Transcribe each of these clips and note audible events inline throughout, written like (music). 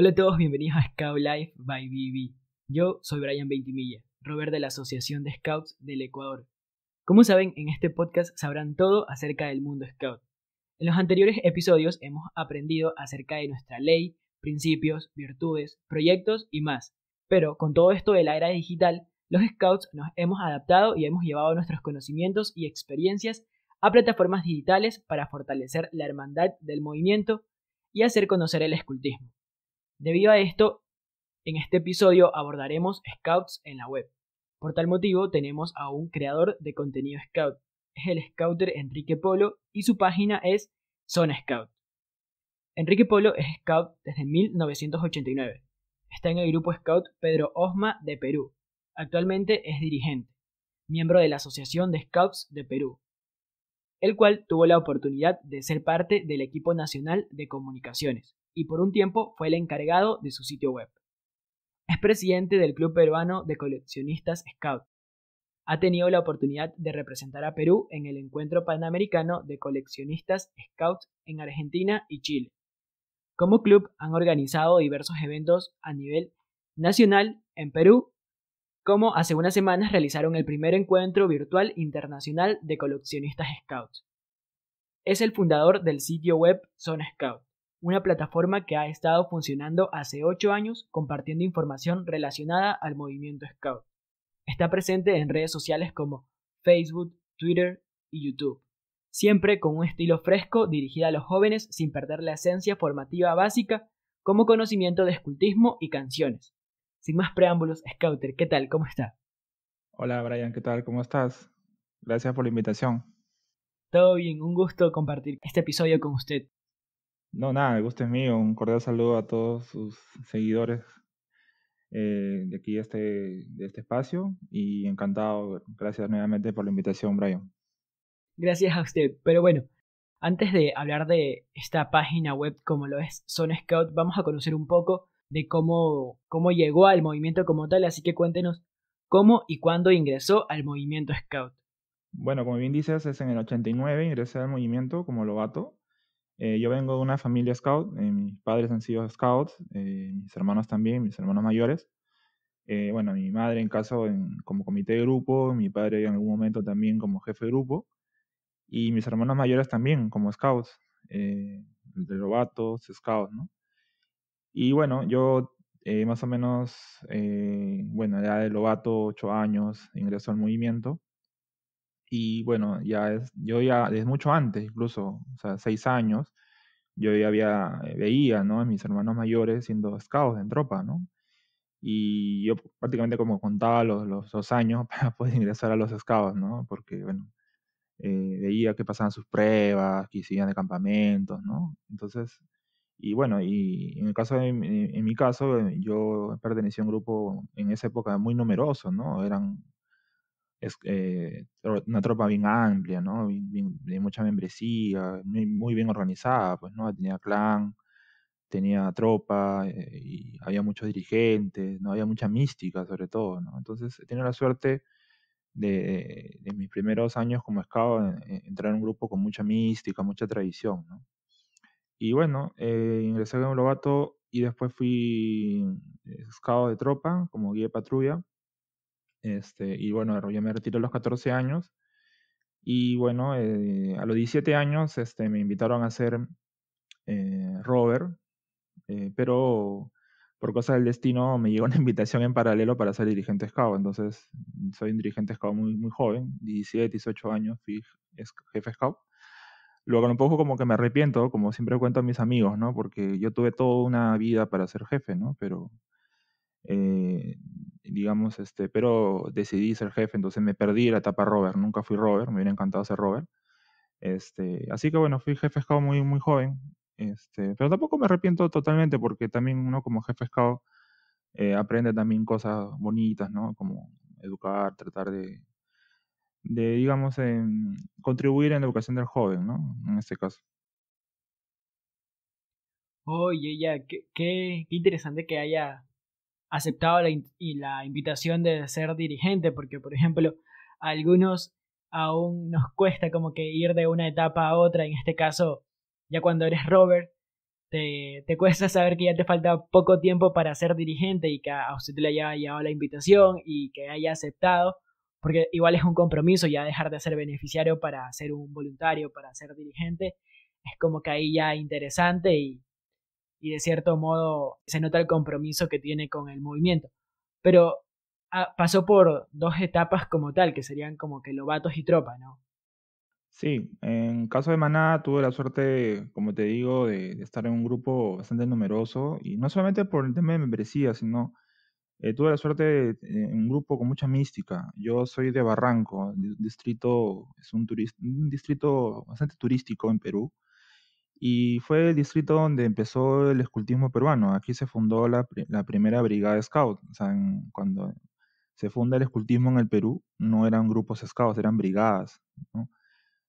Hola a todos, bienvenidos a Scout Life by BB. Yo soy Brian Veintimilla, Robert de la Asociación de Scouts del Ecuador. Como saben, en este podcast sabrán todo acerca del mundo scout. En los anteriores episodios hemos aprendido acerca de nuestra ley, principios, virtudes, proyectos y más. Pero con todo esto de la era digital, los scouts nos hemos adaptado y hemos llevado nuestros conocimientos y experiencias a plataformas digitales para fortalecer la hermandad del movimiento y hacer conocer el escultismo. Debido a esto, en este episodio abordaremos Scouts en la web. Por tal motivo, tenemos a un creador de contenido Scout. Es el Scouter Enrique Polo y su página es Zona Scout. Enrique Polo es Scout desde 1989. Está en el grupo Scout Pedro Osma de Perú. Actualmente es dirigente, miembro de la Asociación de Scouts de Perú, el cual tuvo la oportunidad de ser parte del equipo nacional de comunicaciones, y por un tiempo fue el encargado de su sitio web. Es presidente del Club Peruano de Coleccionistas Scout. Ha tenido la oportunidad de representar a Perú en el Encuentro Panamericano de Coleccionistas Scouts en Argentina y Chile. Como club han organizado diversos eventos a nivel nacional en Perú, como hace unas semanas realizaron el primer encuentro virtual internacional de coleccionistas Scouts. Es el fundador del sitio web Zona Scout una plataforma que ha estado funcionando hace 8 años compartiendo información relacionada al movimiento Scout. Está presente en redes sociales como Facebook, Twitter y YouTube, siempre con un estilo fresco dirigido a los jóvenes sin perder la esencia formativa básica como conocimiento de escultismo y canciones. Sin más preámbulos, Scouter, ¿qué tal? ¿Cómo está? Hola Brian, ¿qué tal? ¿Cómo estás? Gracias por la invitación. Todo bien, un gusto compartir este episodio con usted. No, nada, el gusto es mío. Un cordial saludo a todos sus seguidores eh, de aquí, este, de este espacio. Y encantado, gracias nuevamente por la invitación, Brian. Gracias a usted. Pero bueno, antes de hablar de esta página web como lo es Son Scout, vamos a conocer un poco de cómo, cómo llegó al movimiento como tal. Así que cuéntenos cómo y cuándo ingresó al movimiento Scout. Bueno, como bien dices, es en el 89 ingresé al movimiento como lobato eh, yo vengo de una familia scout, eh, mis padres han sido scouts, eh, mis hermanos también, mis hermanos mayores. bueno, mi madre en caso en, como comité de grupo, mi padre en algún momento también como jefe de grupo, y mis hermanos mayores también como scouts, de lobatos, scouts, ¿no? Y bueno, yo más o menos, bueno, edad de lobato, ocho años, ingreso al movimiento. Y bueno, ya es, yo ya desde mucho antes, incluso, o sea, seis años, yo ya había, eh, veía, ¿no? A mis hermanos mayores siendo scouts en tropa, ¿no? Y yo prácticamente como contaba los, los, años (laughs) para poder ingresar a los scouts, ¿no? Porque, bueno, eh, veía que pasaban sus pruebas, que seguían de campamentos, ¿no? Entonces, y bueno, y en el caso en mi caso, eh, yo pertenecía a un grupo en esa época muy numeroso, ¿no? Eran es, eh, una tropa bien amplia, ¿no? de mucha membresía, muy, bien organizada, pues, ¿no? Tenía clan, tenía tropa, eh, y había muchos dirigentes, ¿no? Había mucha mística sobre todo, ¿no? Entonces he la suerte de, mis primeros años como escado eh, entrar en un grupo con mucha mística, mucha tradición, Y bueno, eh, ingresé un Lobato y después fui escado de tropa como guía de patrulla este, y bueno, yo me retiré a los 14 años. Y bueno, eh, a los 17 años este, me invitaron a ser eh, eh, pero por cosas del destino me llegó una (laughs) invitación en paralelo para ser dirigente scout Entonces, soy un dirigente scout muy, muy joven, 17, 18 años, fui jefe scout Luego un poco como que me arrepiento, como siempre cuento a mis amigos, ¿no? Porque yo tuve toda una vida para ser jefe, ¿no? Pero eh, digamos, este, pero decidí ser jefe, entonces me perdí la etapa Robert, nunca fui Robert, me hubiera encantado ser Robert. Este, así que bueno, fui jefe scout muy, muy joven, este, pero tampoco me arrepiento totalmente porque también uno como jefe scout eh, aprende también cosas bonitas, ¿no? Como educar, tratar de, de digamos, em, contribuir en la educación del joven, ¿no? En este caso. Oye, ya, qué interesante que haya aceptado la, y la invitación de ser dirigente, porque por ejemplo, a algunos aún nos cuesta como que ir de una etapa a otra, en este caso, ya cuando eres Robert, te, te cuesta saber que ya te falta poco tiempo para ser dirigente y que a usted le haya llegado la invitación y que haya aceptado, porque igual es un compromiso ya dejar de ser beneficiario para ser un voluntario, para ser dirigente, es como que ahí ya interesante y y de cierto modo se nota el compromiso que tiene con el movimiento. Pero ah, pasó por dos etapas como tal, que serían como que lobatos y tropa, ¿no? Sí, en caso de Maná tuve la suerte, como te digo, de, estar en un grupo bastante numeroso, y no solamente por el tema de membresía, sino eh, tuve la suerte eh, en un grupo con mucha mística. Yo soy de Barranco, distrito, es un, un distrito bastante turístico en Perú, y fue el distrito donde empezó el escultismo peruano. Aquí se fundó la, la primera brigada scout. O sea, cuando se funda el escultismo en el Perú, no eran grupos scouts, eran brigadas.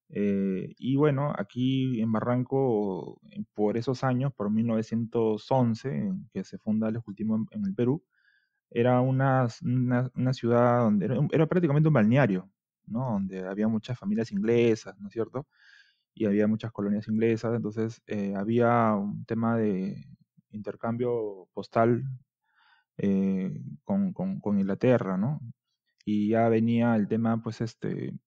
Eh, y bueno, aquí en Barranco, eh, por esos años, por 1911, que se funda el escultismo en, el Perú, era una, una, ciudad donde era, era, prácticamente un balneario, ¿no? donde había muchas familias inglesas, ¿no es cierto? y había muchas colonias inglesas, entonces eh, había un tema de intercambio postal eh, con, Inglaterra, ¿no? Y ya venía el tema, pues, este,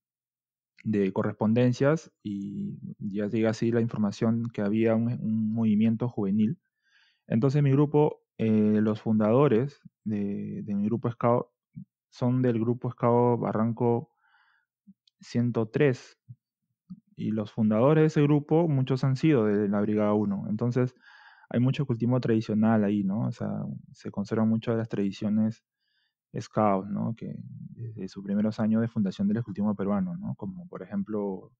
de correspondencias y ya llega así la información que había un, movimiento juvenil. Entonces mi grupo, eh, los fundadores de, mi grupo Scout son del grupo Scout Barranco 103, y los fundadores de ese grupo, muchos han sido de la Brigada 1. Entonces, hay mucho cultivo tradicional ahí, ¿no? O sea, se conservan muchas de las tradiciones scouts, ¿no? Que desde sus primeros años de fundación del escultismo peruano, ¿no? Como por ejemplo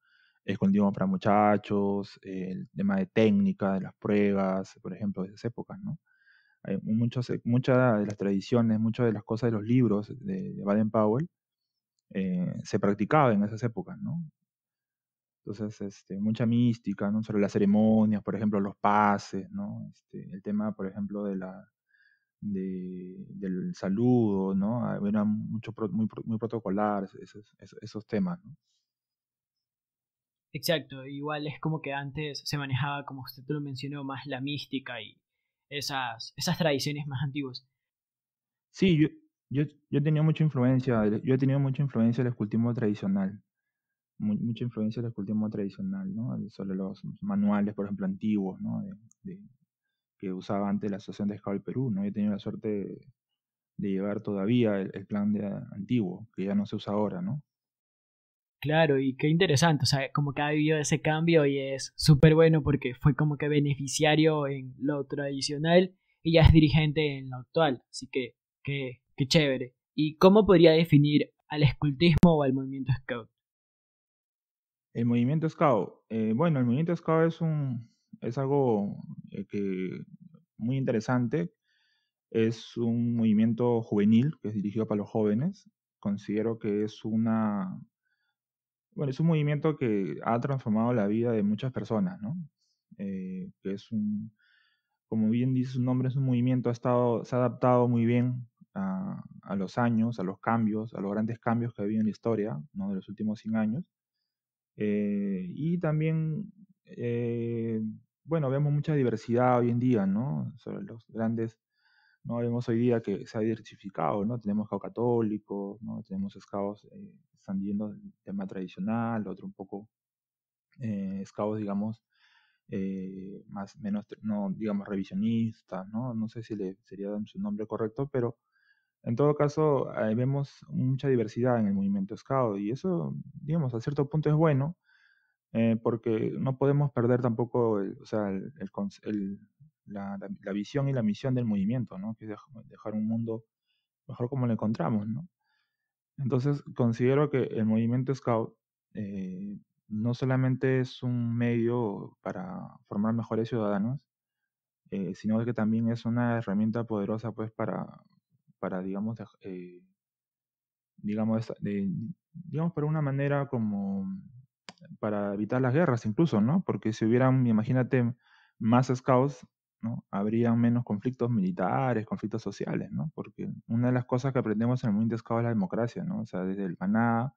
el cultivo para muchachos, el tema de técnica, de las pruebas, por ejemplo, de esas épocas, ¿no? Hay muchos, eh, muchas de las tradiciones, muchas de las cosas de los libros de, Baden-Powell eh, se practicaban en esas épocas, ¿no? Entonces, este, mucha mística, ¿no? Sobre las ceremonias, por ejemplo, los pases, ¿no? Este, el tema, por ejemplo, de la, del saludo, ¿no? Ah, era mucho, muy, muy protocolar esos, esos, temas, ¿no? Exacto, igual es como que antes se manejaba, como usted lo mencionó, más la mística y esas, esas tradiciones más antiguas. Sí, yo, yo, he tenido mucha influencia, yo he tenido mucha influencia del escultismo tradicional, mucha influencia del escultismo tradicional, ¿no? sobre los manuales, por ejemplo, antiguos, ¿no? que usaba antes la Asociación de Scout Perú. ¿no? he tenido la suerte de, llevar todavía el, plan de antiguo, que ya no se usa ahora. ¿no? Claro, y qué interesante, o sea, como que ha vivido ese cambio y es súper bueno porque fue como que beneficiario en lo tradicional y ya es dirigente en lo actual, así que qué, qué chévere. ¿Y cómo podría definir al escultismo o al movimiento scout? El movimiento Scout. Eh, bueno, el movimiento Scout es, un, es algo eh, muy interesante. Es un movimiento juvenil que es dirigido para los jóvenes. Considero que es una. Bueno, es un movimiento que ha transformado la vida de muchas personas, ¿no? Eh, que es un. Como bien dice su nombre, es un movimiento, ha estado, se ha adaptado muy bien a, los años, a los cambios, a los grandes cambios que ha habido en la historia, ¿no? De los últimos 100 años eh, y también, eh, bueno, vemos mucha diversidad hoy en día, ¿no? Sobre los grandes, ¿no? Vemos hoy día que se ha diversificado, ¿no? Tenemos cao católicos, ¿no? Tenemos escabos eh, están viendo el tema tradicional, otro un poco eh, escabos, digamos, eh, más, menos, no, digamos, revisionistas, ¿no? No sé si le sería su nombre correcto, pero en todo caso, vemos mucha diversidad en el movimiento scout y eso, digamos, a cierto punto es bueno, eh, porque no podemos perder tampoco o sea, la, visión y la misión del movimiento, ¿no? que es dejar un mundo mejor como lo encontramos. ¿no? Entonces, considero que el movimiento scout eh, no solamente es un medio para formar mejores ciudadanos, eh, sino que también es una herramienta poderosa pues, para para, digamos, eh, digamos, digamos, una manera como para evitar las guerras incluso, ¿no? Porque si hubieran, imagínate, más scouts, ¿no? Habrían menos conflictos militares, conflictos sociales, ¿no? Porque una de las cosas que aprendemos en el mundo scout es la democracia, ¿no? O sea, desde el paná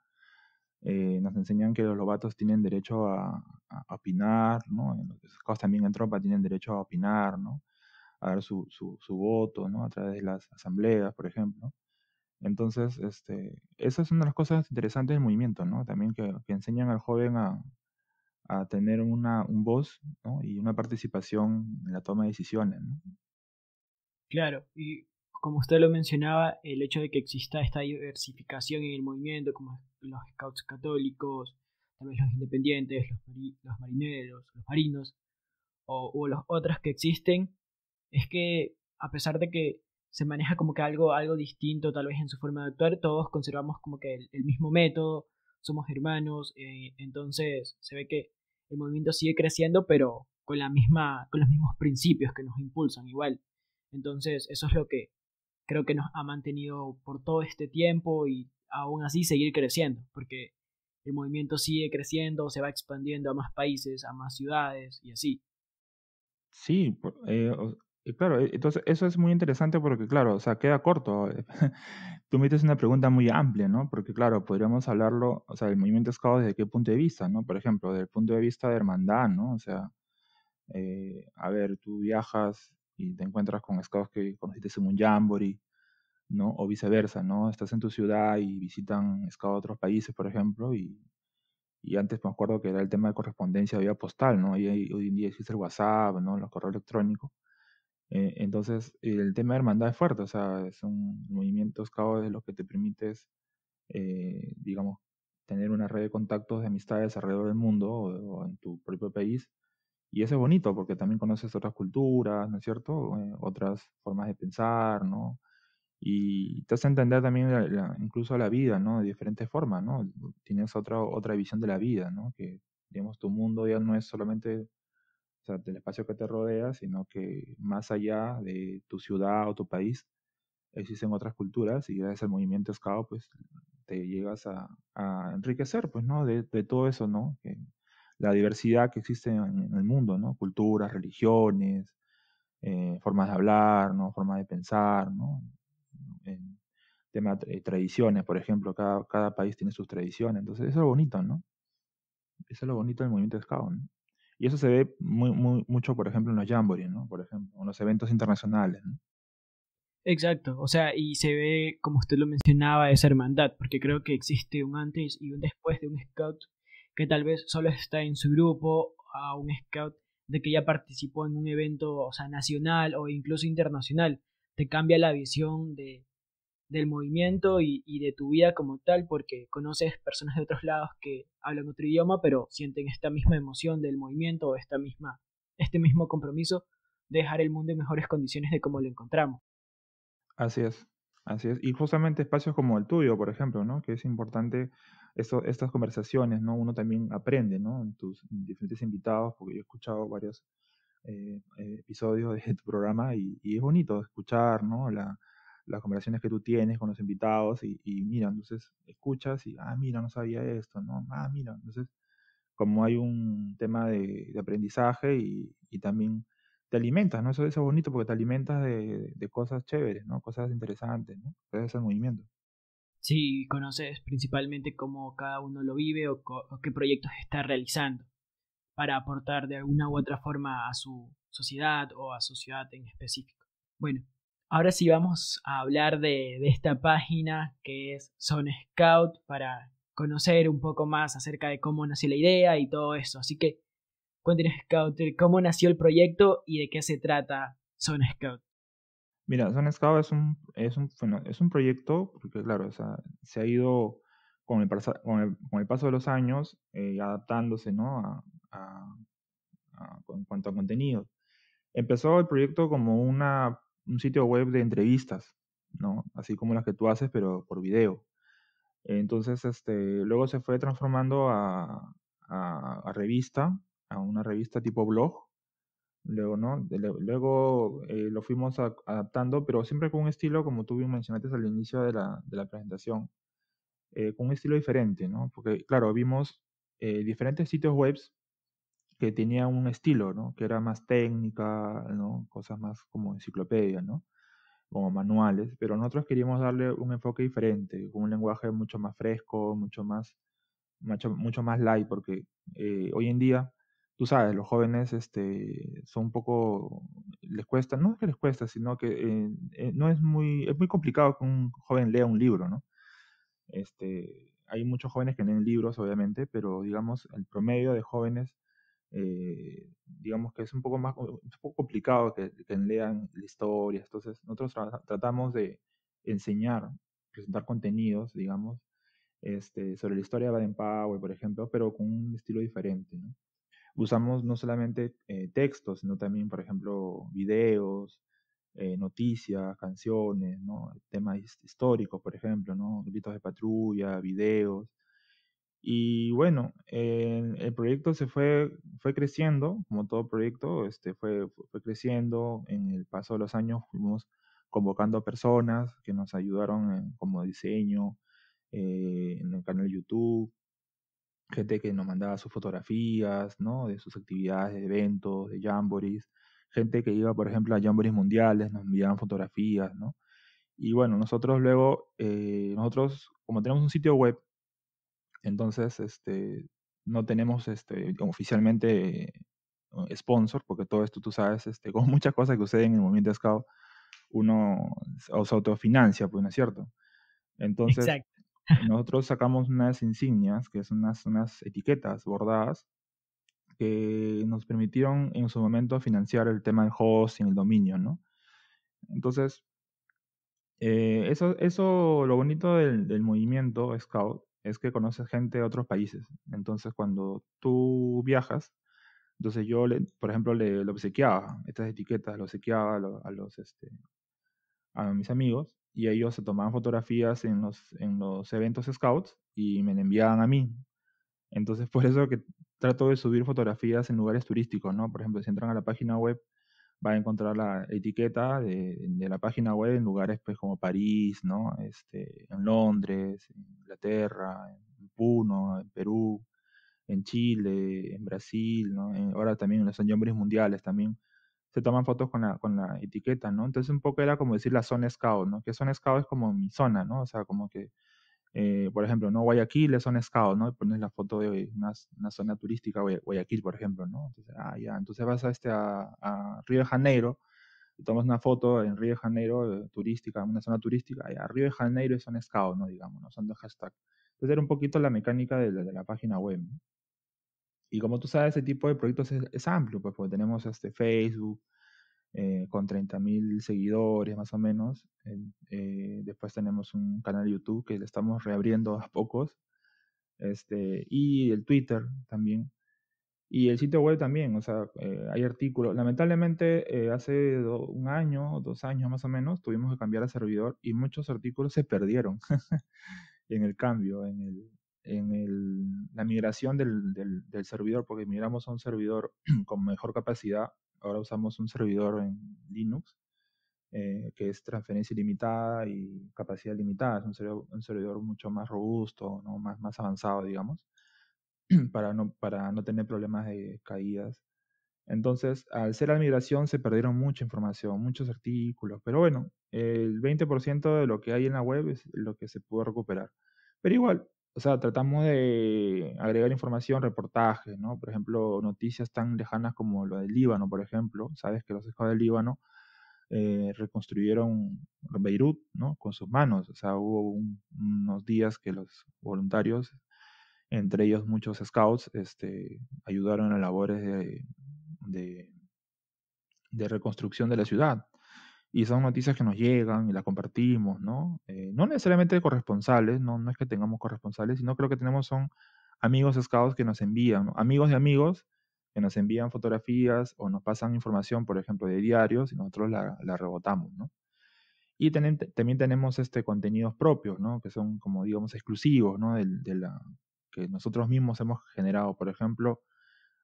eh, nos enseñan que los lobatos tienen derecho a, opinar, ¿no? Los scouts también en tropa tienen derecho a opinar, ¿no? a dar su, su, su voto, ¿no? A través de las asambleas, por ejemplo. Entonces, este, esa es una de las cosas interesantes del movimiento, ¿no? También que, que enseñan al joven a, a tener una un voz ¿no? y una participación en la toma de decisiones. Claro, y como usted lo mencionaba, el hecho de que exista esta diversificación en el movimiento, como los scouts católicos, también los independientes, los, los marineros, los marinos, o, o las otras que existen, es que a pesar de que se maneja como que algo, algo distinto tal vez en su forma de actuar, todos conservamos como que el, mismo método, somos hermanos, eh, entonces se ve que el movimiento sigue creciendo, pero con, la misma, con los mismos principios que nos impulsan igual. Entonces eso es lo que creo que nos ha mantenido por todo este tiempo y aún así seguir creciendo, porque el movimiento sigue creciendo, se va expandiendo a más países, a más ciudades y así. Sí, eh, y claro, e, entonces eso es muy interesante porque, claro, o sea, queda corto. Eh, (laughs) tú me una pregunta muy amplia, ¿no? Porque, claro, podríamos hablarlo, o sea, el movimiento escado desde qué punto de vista, ¿no? Por ejemplo, desde el punto de vista de hermandad, ¿no? O sea, eh, a ver, tú viajas y te encuentras con Scouts que conociste en un jamboree, ¿no? O viceversa, ¿no? Estás en tu ciudad y visitan Scouts de otros países, por ejemplo, y, y antes me acuerdo que era el tema de correspondencia vía postal, ¿no? Y hoy en día existe el WhatsApp, ¿no? Los correos electrónicos. Eh, entonces, el tema de hermandad es fuerte, o sea, son movimientos caos de los que te permites, eh, digamos, tener una red de contactos, de amistades alrededor del mundo o, en tu propio país. Y eso es bonito porque también conoces otras culturas, ¿no es cierto? Eh, otras formas de pensar, ¿no? Y te hace entender también incluso la vida, ¿no? De diferentes formas, ¿no? Tienes otra, otra visión de la vida, ¿no? Que, digamos, tu mundo ya no es solamente o sea, del espacio que te rodea, sino que más allá de tu ciudad o tu país existen otras culturas y gracias al movimiento SCAO, pues te llegas a, enriquecer, pues, ¿no? De, todo eso, ¿no? la diversidad que existe en, el mundo, ¿no? Culturas, religiones, eh, formas de hablar, ¿no? Formas de pensar, ¿no? En tradiciones, por ejemplo, cada, país tiene sus tradiciones, entonces eso es lo bonito, ¿no? Eso es lo bonito del movimiento SCAO, y eso se ve muy, mucho, por ejemplo, en los jamborees, ¿no? Por ejemplo, en los eventos internacionales, ¿no? Exacto, o sea, y se ve, como usted lo mencionaba, esa hermandad, porque creo que existe un antes y un después de un scout que tal vez solo está en su grupo, a un scout de que ya participó en un evento, o sea, nacional o incluso internacional, te cambia la visión de, del movimiento y, de tu vida como tal, porque conoces personas de otros lados que hablan otro idioma, pero sienten esta misma emoción del movimiento, esta misma, este mismo compromiso de dejar el mundo en mejores condiciones de cómo lo encontramos. Así es, así es. Y justamente espacios como el tuyo, por ejemplo, ¿no? Que es importante eso, estas conversaciones, ¿no? Uno también aprende, ¿no? En tus diferentes invitados, porque yo he escuchado varios eh, eh, episodios de tu programa y, y es bonito escuchar, ¿no? La, las conversaciones que tú tienes con los invitados y, mira, entonces escuchas y, ah, mira, no sabía esto, ¿no? Ah, mira, entonces como hay un tema de, aprendizaje y, también te alimentas, ¿no? Eso, es bonito porque te alimentas de, cosas chéveres, ¿no? Cosas interesantes, ¿no? es el movimiento. Sí, conoces principalmente cómo cada uno lo vive o, o qué proyectos está realizando para aportar de alguna u otra forma a su sociedad o a su ciudad en específico. Bueno, Ahora sí vamos a hablar de, esta página que es Zone Scout para conocer un poco más acerca de cómo nació la idea y todo eso. Así que cuéntenos, Scout, cómo nació el proyecto y de qué se trata Zone Scout. Mira, Zone Scout es un, es un, proyecto, porque claro, se ha ido con el, con el, paso de los años eh, adaptándose ¿no? a, con, en cuanto a contenido. Empezó el proyecto como una un sitio web de entrevistas, ¿no? Así como las que tú haces, pero por video. Entonces, este, luego se fue transformando a, revista, a una revista tipo blog. Luego, ¿no? luego eh, lo fuimos adaptando, pero siempre con un estilo, como tú mencionaste al inicio de la, de la presentación, eh, con un estilo diferente, ¿no? Porque, claro, vimos eh, diferentes sitios webs que tenía un estilo, ¿no? Que era más técnica, ¿no? Cosas más como enciclopedia, ¿no? Como manuales, pero nosotros queríamos darle un enfoque diferente, con un lenguaje mucho más fresco, mucho más, mucho, más light, porque eh, hoy en día, tú sabes, los jóvenes este, son un poco, les cuesta, no es que les cuesta, sino que eh, eh, no es muy, es muy complicado que un joven lea un libro, ¿no? Este, hay muchos jóvenes que leen libros, obviamente, pero digamos, el promedio de jóvenes eh, digamos que es un poco más un poco complicado que, lean la historia. Entonces, nosotros tratamos de enseñar, presentar contenidos, digamos, este, sobre la historia de Baden Powell, por ejemplo, pero con un estilo diferente. ¿no? Usamos no solamente eh, textos, sino también, por ejemplo, videos, eh, noticias, canciones, ¿no? temas históricos, por ejemplo, ¿no? gritos de patrulla, videos. Y bueno, el proyecto se fue, fue creciendo, como todo proyecto, este, fue, creciendo. En el paso de los años fuimos convocando personas que nos ayudaron en, como diseño, eh, en el canal YouTube, gente que nos mandaba sus fotografías, ¿no? De sus actividades, de eventos, de jamborees, gente que iba, por ejemplo, a jamborees mundiales, nos enviaban fotografías, ¿no? Y bueno, nosotros luego, eh, nosotros, como tenemos un sitio web, entonces, este, no tenemos este, oficialmente sponsor, porque todo esto, tú sabes, este, (laughs) con muchas cosas que suceden en el movimiento scout, uno se autofinancia, pues, ¿no es cierto? Entonces, nosotros sacamos unas insignias, que son unas, unas etiquetas bordadas, que nos permitieron en su momento financiar el tema del host y el dominio, ¿no? Entonces, eh, eso, eso, lo bonito del, movimiento Scout es que conoces gente de otros países. Entonces, cuando tú viajas, entonces yo, le, por ejemplo, le, obsequiaba estas etiquetas, lo obsequiaba a los, este, mis amigos y ellos se tomaban fotografías en los, en los eventos scouts y me las enviaban a mí. Entonces, (laughs) por eso que trato de subir fotografías en lugares turísticos, ¿no? Por ejemplo, si entran a la página web va a encontrar la etiqueta de, la página web en lugares pues, como París, ¿no? este, en Londres, en Inglaterra, en Puno, en Perú, en Chile, en Brasil, ¿no? Eh, ahora también en los hombres mundiales también se toman fotos con la, con la etiqueta, ¿no? Entonces un poco era como decir la zona scout, ¿no? Que zona scout es como mi zona, ¿no? O sea, como que eh, por ejemplo, ¿no? Guayaquil es un escado, ¿no? pones la foto de una, una zona turística, Guayaquil, por ejemplo, ¿no? Entonces, ah, ya. Entonces vas a, este, a, a Río de Janeiro, y tomas una foto en Río de Janeiro, eh, turística, una zona turística, ya. Río de Janeiro es un escado, ¿no? Digamos, ¿no? de hashtag. Entonces era un poquito la mecánica de, de, la página web. Y como tú sabes, ese tipo de proyectos es, es amplio, pues, porque tenemos este Facebook, eh, con 30.000 seguidores más o menos. Eh, después tenemos un canal YouTube que le estamos reabriendo a pocos. Este, y el Twitter también. Y el sitio web también, o sea, eh, hay artículos. Lamentablemente, hace un año, dos años más o menos, tuvimos que cambiar a servidor y muchos artículos se perdieron (laughs) en el cambio, en, el, en la migración del, del servidor, porque migramos a un servidor (clears throat) con mejor capacidad ahora usamos un servidor en Linux eh, que es transferencia ilimitada y capacidad limitada, es un servidor, mucho más robusto, más, más avanzado, digamos, (clears throat) para no, para no tener problemas de caídas. Entonces, al ser la migración se perdieron mucha información, muchos artículos, pero bueno, el 20% de lo que hay en la web es lo que se pudo recuperar. Pero igual, o sea, tratamos de agregar información, reportajes, ¿no? Por ejemplo, noticias tan lejanas como lo del Líbano, por ejemplo. Sabes que los hijos del Líbano eh, reconstruyeron Beirut, Con sus manos. O sea, hubo unos días que los voluntarios, entre ellos muchos scouts, este, ayudaron a labores de, de reconstrucción de la ciudad y son noticias que nos llegan y las compartimos, ¿no? Eh, no necesariamente corresponsales, no, no es que tengamos corresponsales, sino creo que tenemos son amigos scouts que nos envían, amigos de amigos que nos envían fotografías o nos pasan información, por ejemplo, de diarios y nosotros la, la rebotamos, ¿no? Y también tenemos este, contenidos propios, ¿no? Que son, como digamos, exclusivos, ¿no? la, que nosotros mismos hemos generado. Por ejemplo,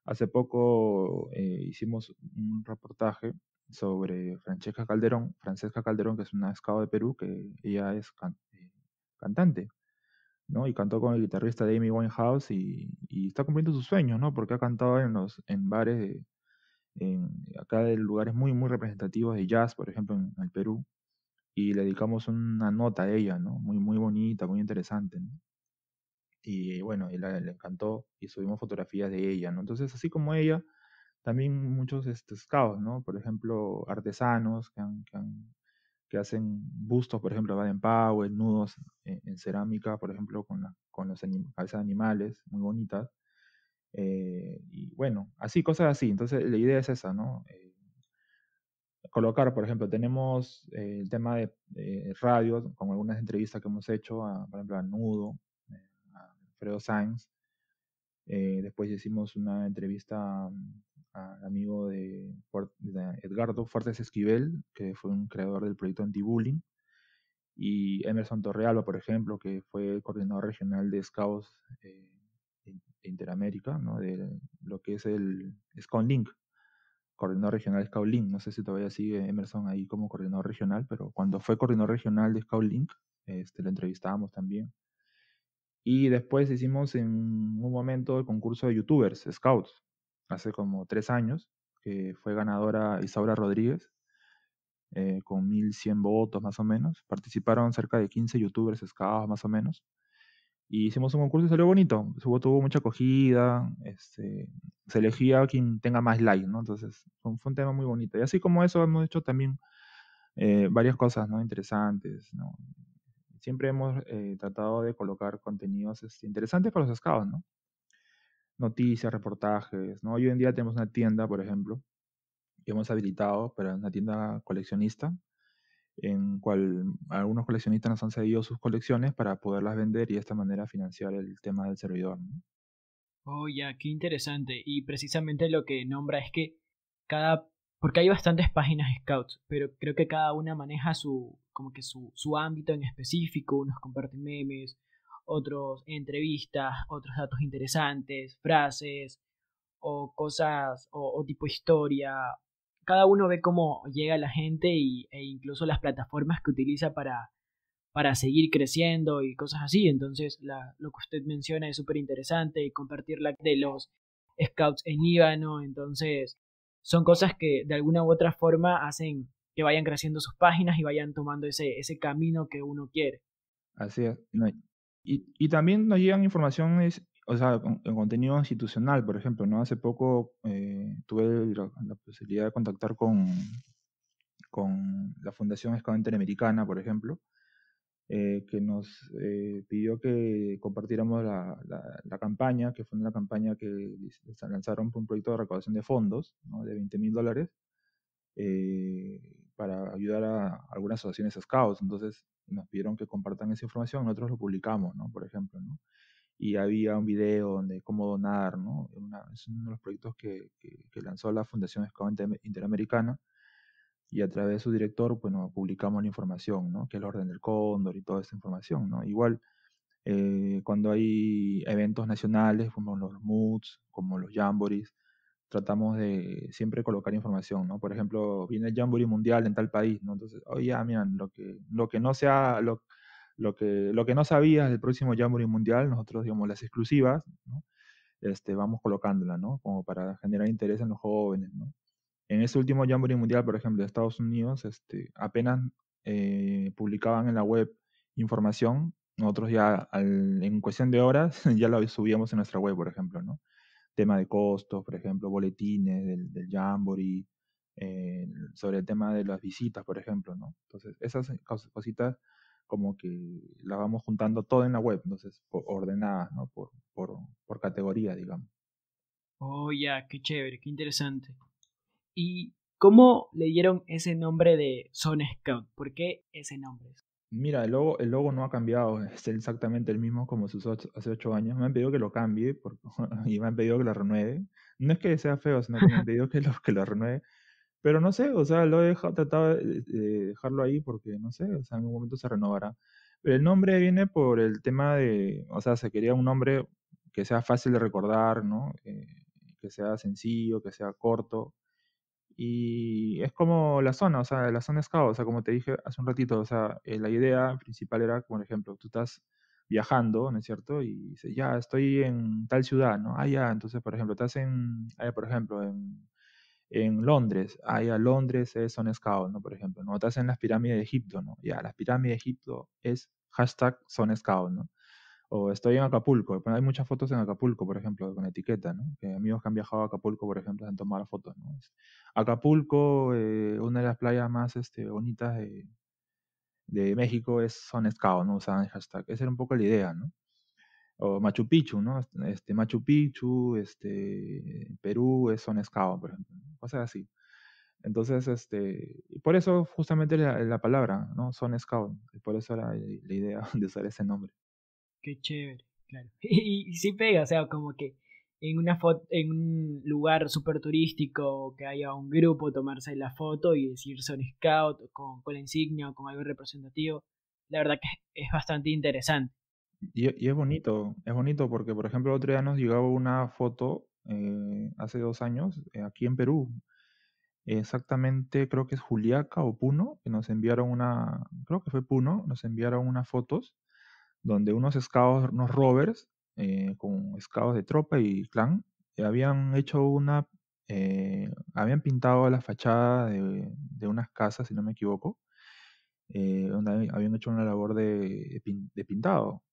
hace poco eh, hicimos un reportaje sobre Francesca Calderón, Francesca Calderón, que es una escava de Perú, que ella es eh, cantante, ¿no? Y cantó con el guitarrista de Amy Winehouse y, está cumpliendo sus sueños, ¿no? Porque ha cantado en los en bares de, en, acá de lugares muy, muy representativos de jazz, por ejemplo, en, el Perú, y le dedicamos una nota a ella, ¿no? Muy, muy bonita, muy interesante, Y bueno, le encantó y subimos fotografías de ella, ¿no? Entonces, así como ella, también muchos este, ¿no? Por ejemplo, artesanos que, que, hacen bustos, por ejemplo, Baden en nudos en, cerámica, por ejemplo, con, la, con los cabezas de animales, muy bonitas. Eh, y bueno, así, cosas así. Entonces, la idea es esa, ¿no? Eh, colocar, por ejemplo, tenemos eh, el tema de radios con algunas entrevistas que hemos hecho, a, por ejemplo, a Nudo, a Fredo Sainz. después hicimos una entrevista mm, amigo de, Edgardo Fuertes Esquivel, que fue un creador del proyecto anti-bullying, y Emerson Torrealba, por ejemplo, que fue coordinador regional de Scouts eh, Interamérica, de lo que es el Scout Link, coordinador regional de Scout Link. No sé si todavía sigue Emerson ahí como coordinador regional, pero cuando fue coordinador regional de Scout Link, este, lo entrevistábamos también. Y después hicimos en un momento el concurso de youtubers, Scouts, hace como tres años, que fue ganadora Isaura Rodríguez, eh, con 1100 votos más o menos. Participaron cerca de 15 youtubers escados más o menos. Y hicimos un concurso y salió bonito. Tuvo mucha acogida, este, se elegía quien tenga más likes, ¿no? Entonces, fue un tema muy bonito. Y así como eso, hemos hecho también eh, varias cosas, ¿no? Interesantes, ¿no? Siempre hemos eh, tratado de colocar contenidos este, interesantes para los escados, ¿no? noticias, reportajes, ¿no? Hoy en día tenemos una tienda, por ejemplo, que hemos habilitado para una tienda coleccionista, en cual algunos coleccionistas nos han cedido sus colecciones para poderlas vender y de esta manera financiar el tema del servidor. Oh, ya, qué interesante. Y precisamente lo que nombra es que cada... Porque hay bastantes páginas scouts, pero creo que cada una maneja su, como que su, su ámbito en específico, unos comparten memes, otros entrevistas, otros datos interesantes, frases o cosas o, tipo historia. Cada uno ve cómo llega la gente y, e incluso las plataformas que utiliza para, para seguir creciendo y cosas así. Entonces, la, lo que usted menciona es súper interesante y compartirla de los scouts en Líbano. Entonces, son cosas que de alguna u otra forma hacen que vayan creciendo sus páginas y vayan tomando ese, ese camino que uno quiere. Así es. Y, también nos llegan informaciones, o sea, contenido institucional, por ejemplo, ¿no? Hace poco eh, tuve la, posibilidad de contactar con, con la Fundación Escada Interamericana, por ejemplo, eh, que nos eh, pidió que compartiéramos la, campaña, que fue una campaña que lanzaron por un proyecto de recaudación de fondos ¿no? de 20 mil dólares para ayudar a algunas asociaciones scouts. Entonces, nos pidieron que compartan esa información, nosotros lo publicamos, ¿no? Por ejemplo, ¿no? Y había un video donde cómo donar, ¿no? es uno de los proyectos que, que, lanzó la Fundación Escobar Interamericana y a través de su director, pues nos publicamos la información, ¿no? Que es el orden del cóndor y toda esa información, ¿no? Igual, eh, cuando hay eventos nacionales, como los moods como los Jamborees, tratamos de siempre colocar información, ¿no? Por ejemplo, viene el Jamboree Mundial en tal país, ¿no? Entonces, oye, oh, lo que, lo que no sea, lo, lo, que, lo que no sabías del próximo Jamboree Mundial, nosotros, digamos, las exclusivas, ¿no? Este, vamos colocándolas, ¿no? Como para generar interés en los jóvenes, ¿no? En ese último Jamboree Mundial, por ejemplo, de Estados Unidos, este, apenas eh, publicaban en la web información, nosotros ya en cuestión de horas (laughs) ya lo subíamos en nuestra web, por ejemplo, ¿no? tema de costos, por ejemplo, boletines del, del Jamboree, eh, sobre el tema de las visitas, por ejemplo, ¿no? Entonces, esas cositas como que las vamos juntando todo en la web, entonces, ordenadas, ¿no? Por, por, por categoría, digamos. Oh, ya, qué chévere, qué interesante. ¿Y cómo le dieron ese nombre de Zone Scout? ¿Por qué ese nombre? Mira, el logo, el logo no ha cambiado, (laughs) es exactamente el mismo como sus hace ocho años. Me han pedido que lo cambie (laughs) y me han pedido que lo renueve. No es que sea feo, sino que me han (laughs) pedido que lo, que lo renueve. Pero no sé, o sea, lo he tratado de, dejarlo ahí porque no sé, o sea, en algún momento se renovará. Pero el nombre viene por el tema de, o sea, se quería un nombre que sea fácil de recordar, ¿no? Eh, que sea sencillo, que sea corto, y es como la zona, o sea, la zona es o sea, como te dije hace un ratito, o sea, eh, la idea principal era, por ejemplo, tú estás viajando, ¿no es cierto? Y dices, ya, estoy en tal ciudad, ¿no? Ah, ya, entonces, por ejemplo, estás en, ah, por ejemplo, en, en Londres, ah, ya, Londres es zone scout, ¿no? Por ejemplo, ¿no? Estás en las pirámides de Egipto, ¿no? Ya, las pirámides de Egipto es hashtag son scout, ¿no? o estoy en Acapulco. Hay muchas fotos en Acapulco, por ejemplo, con etiqueta, ¿no? amigos que han viajado a Acapulco, por ejemplo, han tomado fotos, Acapulco, eh, una de las playas más este, bonitas de, México es Son Escao, ¿no? Usaban el hashtag. Esa era un poco la idea, ¿no? O Machu Picchu, ¿no? Este, Machu Picchu, este, Perú es Son Escao, por ejemplo. ser así. Entonces, este, por eso justamente la, palabra, ¿no? Son Scout, por eso la idea (laughs) de usar ese nombre. Qué chévere, claro. (laughs) Y, sí pega, o sea, como que en, una foto, en un lugar súper turístico que haya un grupo, tomarse la foto y decir son scout con, con la insignia o con algo representativo, la verdad que es bastante interesante. Y, es bonito, es bonito porque, por ejemplo, el otro día nos llegaba una foto eh, hace dos años eh, aquí en Perú. Exactamente, creo que es Juliaca o Puno, que nos enviaron una, creo que fue Puno, nos enviaron unas fotos donde unos scouts, unos rovers, eh, con scouts de tropa y clan, eh, habían hecho una, eh, habían pintado la fachada de, unas casas, si no me equivoco, donde habían hecho una labor de, pintado.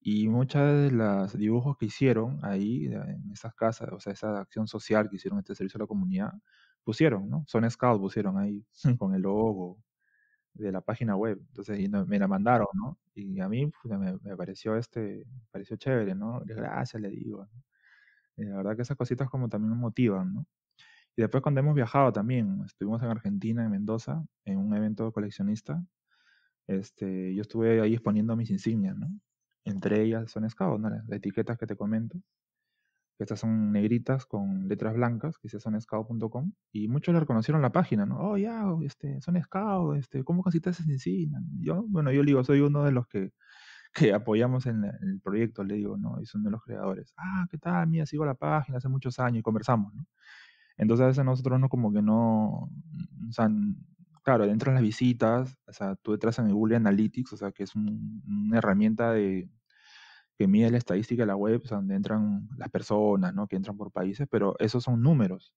Y muchas de los dibujos que hicieron ahí, en esas casas, o sea, esa acción social que hicieron este servicio a la comunidad, pusieron, ¿no? Son scouts, pusieron ahí (laughs) con el logo, de la página web. Entonces, me la mandaron, ¿no? Y a mí me, pareció este, me pareció chévere, ¿no? Gracias, le digo. Eh, la verdad que esas cositas como también nos motivan, ¿no? Y después cuando hemos viajado también, estuvimos en Argentina, en Mendoza, en un evento coleccionista, este, yo estuve ahí exponiendo mis insignias, ¿no? Entre ellas son Scout, ¿no? Las etiquetas que te comento, estas son negritas con letras blancas, que se son scout.com. Y muchos le reconocieron la página, ¿no? Oh, ya, este, son scout, este, ¿cómo casitas asesinan? Yo, bueno, yo le digo, soy uno de los que, apoyamos en, el proyecto, le digo, ¿no? Y son de los creadores. Ah, ¿qué tal? Mira, sigo la página hace muchos años y conversamos, ¿no? Entonces a veces nosotros no como que no, o sea, claro, dentro de las visitas, o sea, tú detrás en Google Analytics, o sea, que es una herramienta de, que mide la estadística de la web, donde entran las personas, ¿no? Que entran por países, pero esos son números.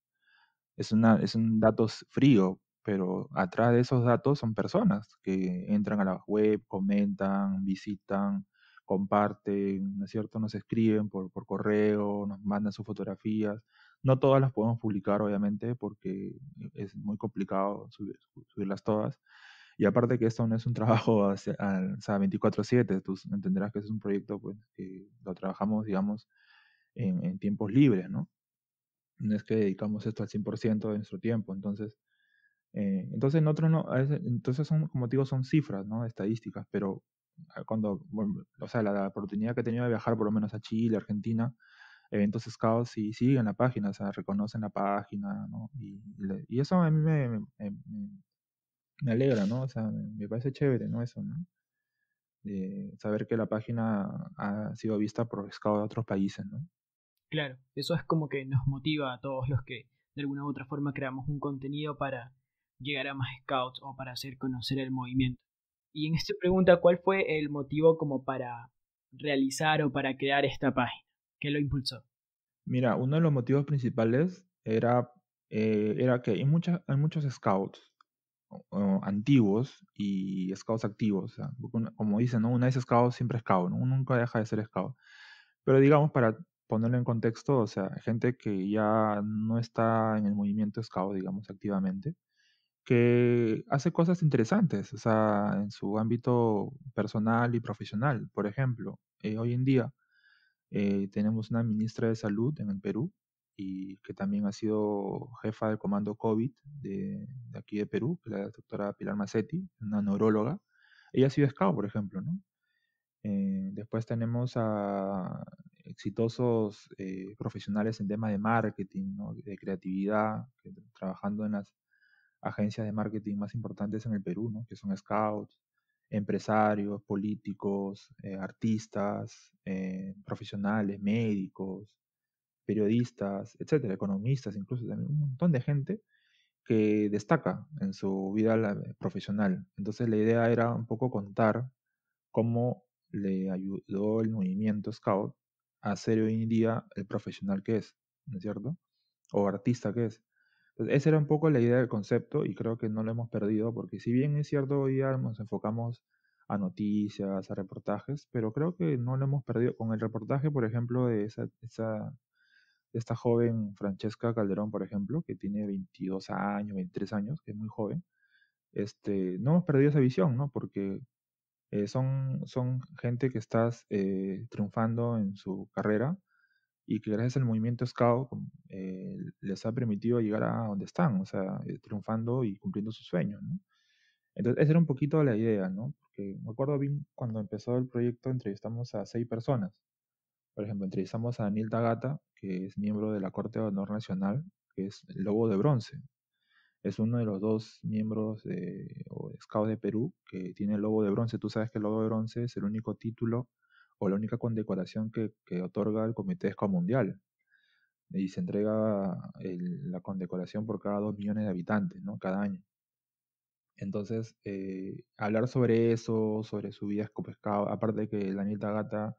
Es, una, es un dato frío, pero atrás de esos datos son personas que entran a la web, comentan, visitan, comparten, ¿no es cierto? Nos escriben por, por correo, nos mandan sus fotografías. No todas las podemos publicar, obviamente, porque e, es muy complicado subirlas todas, y aparte que esto no es un trabajo a, 24/7, tú entenderás que es un proyecto pues, que lo trabajamos, digamos, en, tiempos libres, ¿no? No es que dedicamos esto al 100% de nuestro tiempo, entonces... Eh, entonces, no, entonces son, como digo, son cifras, ¿no? Estadísticas, pero ah, cuando, o sea, la, oportunidad que he tenido de viajar por lo menos a Chile, Argentina, eventos eh, scouts sí siguen la página, o sea, reconocen la página, ¿no? Y, eso a mí me, me alegra, ¿no? O sea, me parece chévere, ¿no? Eso, ¿no? De saber que la página ha sido vista por scouts de otros países, ¿no? Claro, eso es como que nos motiva a todos los que de alguna u otra forma creamos un contenido para llegar a más scouts o para hacer conocer el movimiento. Y en esta pregunta, ¿cuál fue el motivo como para realizar o para crear esta página? ¿Qué lo impulsó? Mira, uno de los motivos principales era, eh, era que hay, hay muchos scouts, antiguos y scouts activos. O sea, como dicen, ¿no? una vez siempre es uno nunca deja de ser scout. Pero digamos, para ponerlo en contexto, o sea, gente que ya no está en el movimiento scout, digamos, activamente, que hace cosas interesantes, o sea, en su ámbito personal y profesional. Por ejemplo, eh, hoy en día eh, tenemos una ministra de salud en el Perú y que también ha sido jefa del comando COVID de, aquí de Perú, la doctora Pilar Macetti, una neuróloga. Ella ha sido scout, por ejemplo, ¿no? Eh, después tenemos a exitosos eh, profesionales en temas de marketing, de creatividad, trabajando en las agencias de marketing más importantes en el Perú, que son scouts, empresarios, políticos, eh, artistas, profesionales, médicos, periodistas, etcétera, economistas, incluso también un montón de gente que destaca en su vida eh, profesional. Entonces la idea era un poco contar cómo le ayudó el movimiento Scout a ser hoy en día el profesional que es, ¿no es cierto? O artista que es. Entonces, esa era un poco la idea del concepto y creo que no lo hemos perdido porque si bien es cierto hoy día nos enfocamos a noticias, a reportajes, pero creo que no lo hemos perdido. Con el reportaje, por ejemplo, de esa, esa esta joven Francesca Calderón, por ejemplo, que tiene 22 años, 23 años, que es muy joven, este, no hemos perdido esa visión, ¿no? Porque eh, son, son gente que está eh, triunfando en su carrera y que gracias al movimiento Scout eh, les ha permitido llegar a donde están, o sea, triunfando y cumpliendo sus sueños, ¿no? Entonces, esa era un poquito la idea, ¿no? Porque me acuerdo bien cuando empezó el proyecto entrevistamos a seis personas. Por ejemplo, entrevistamos a Daniel Tagata, que es miembro de la Corte de Honor Nacional, que es el Lobo de Bronce. Es uno de los dos miembros de, o de de Perú que tiene el Lobo de Bronce. Tú sabes que el Lobo de Bronce es el único título o la única condecoración que, otorga el Comité Esco Mundial. Y se entrega la condecoración por cada dos millones de habitantes, ¿no? Cada año. Entonces, eh, hablar sobre eso, sobre su vida como aparte de que Daniel Tagata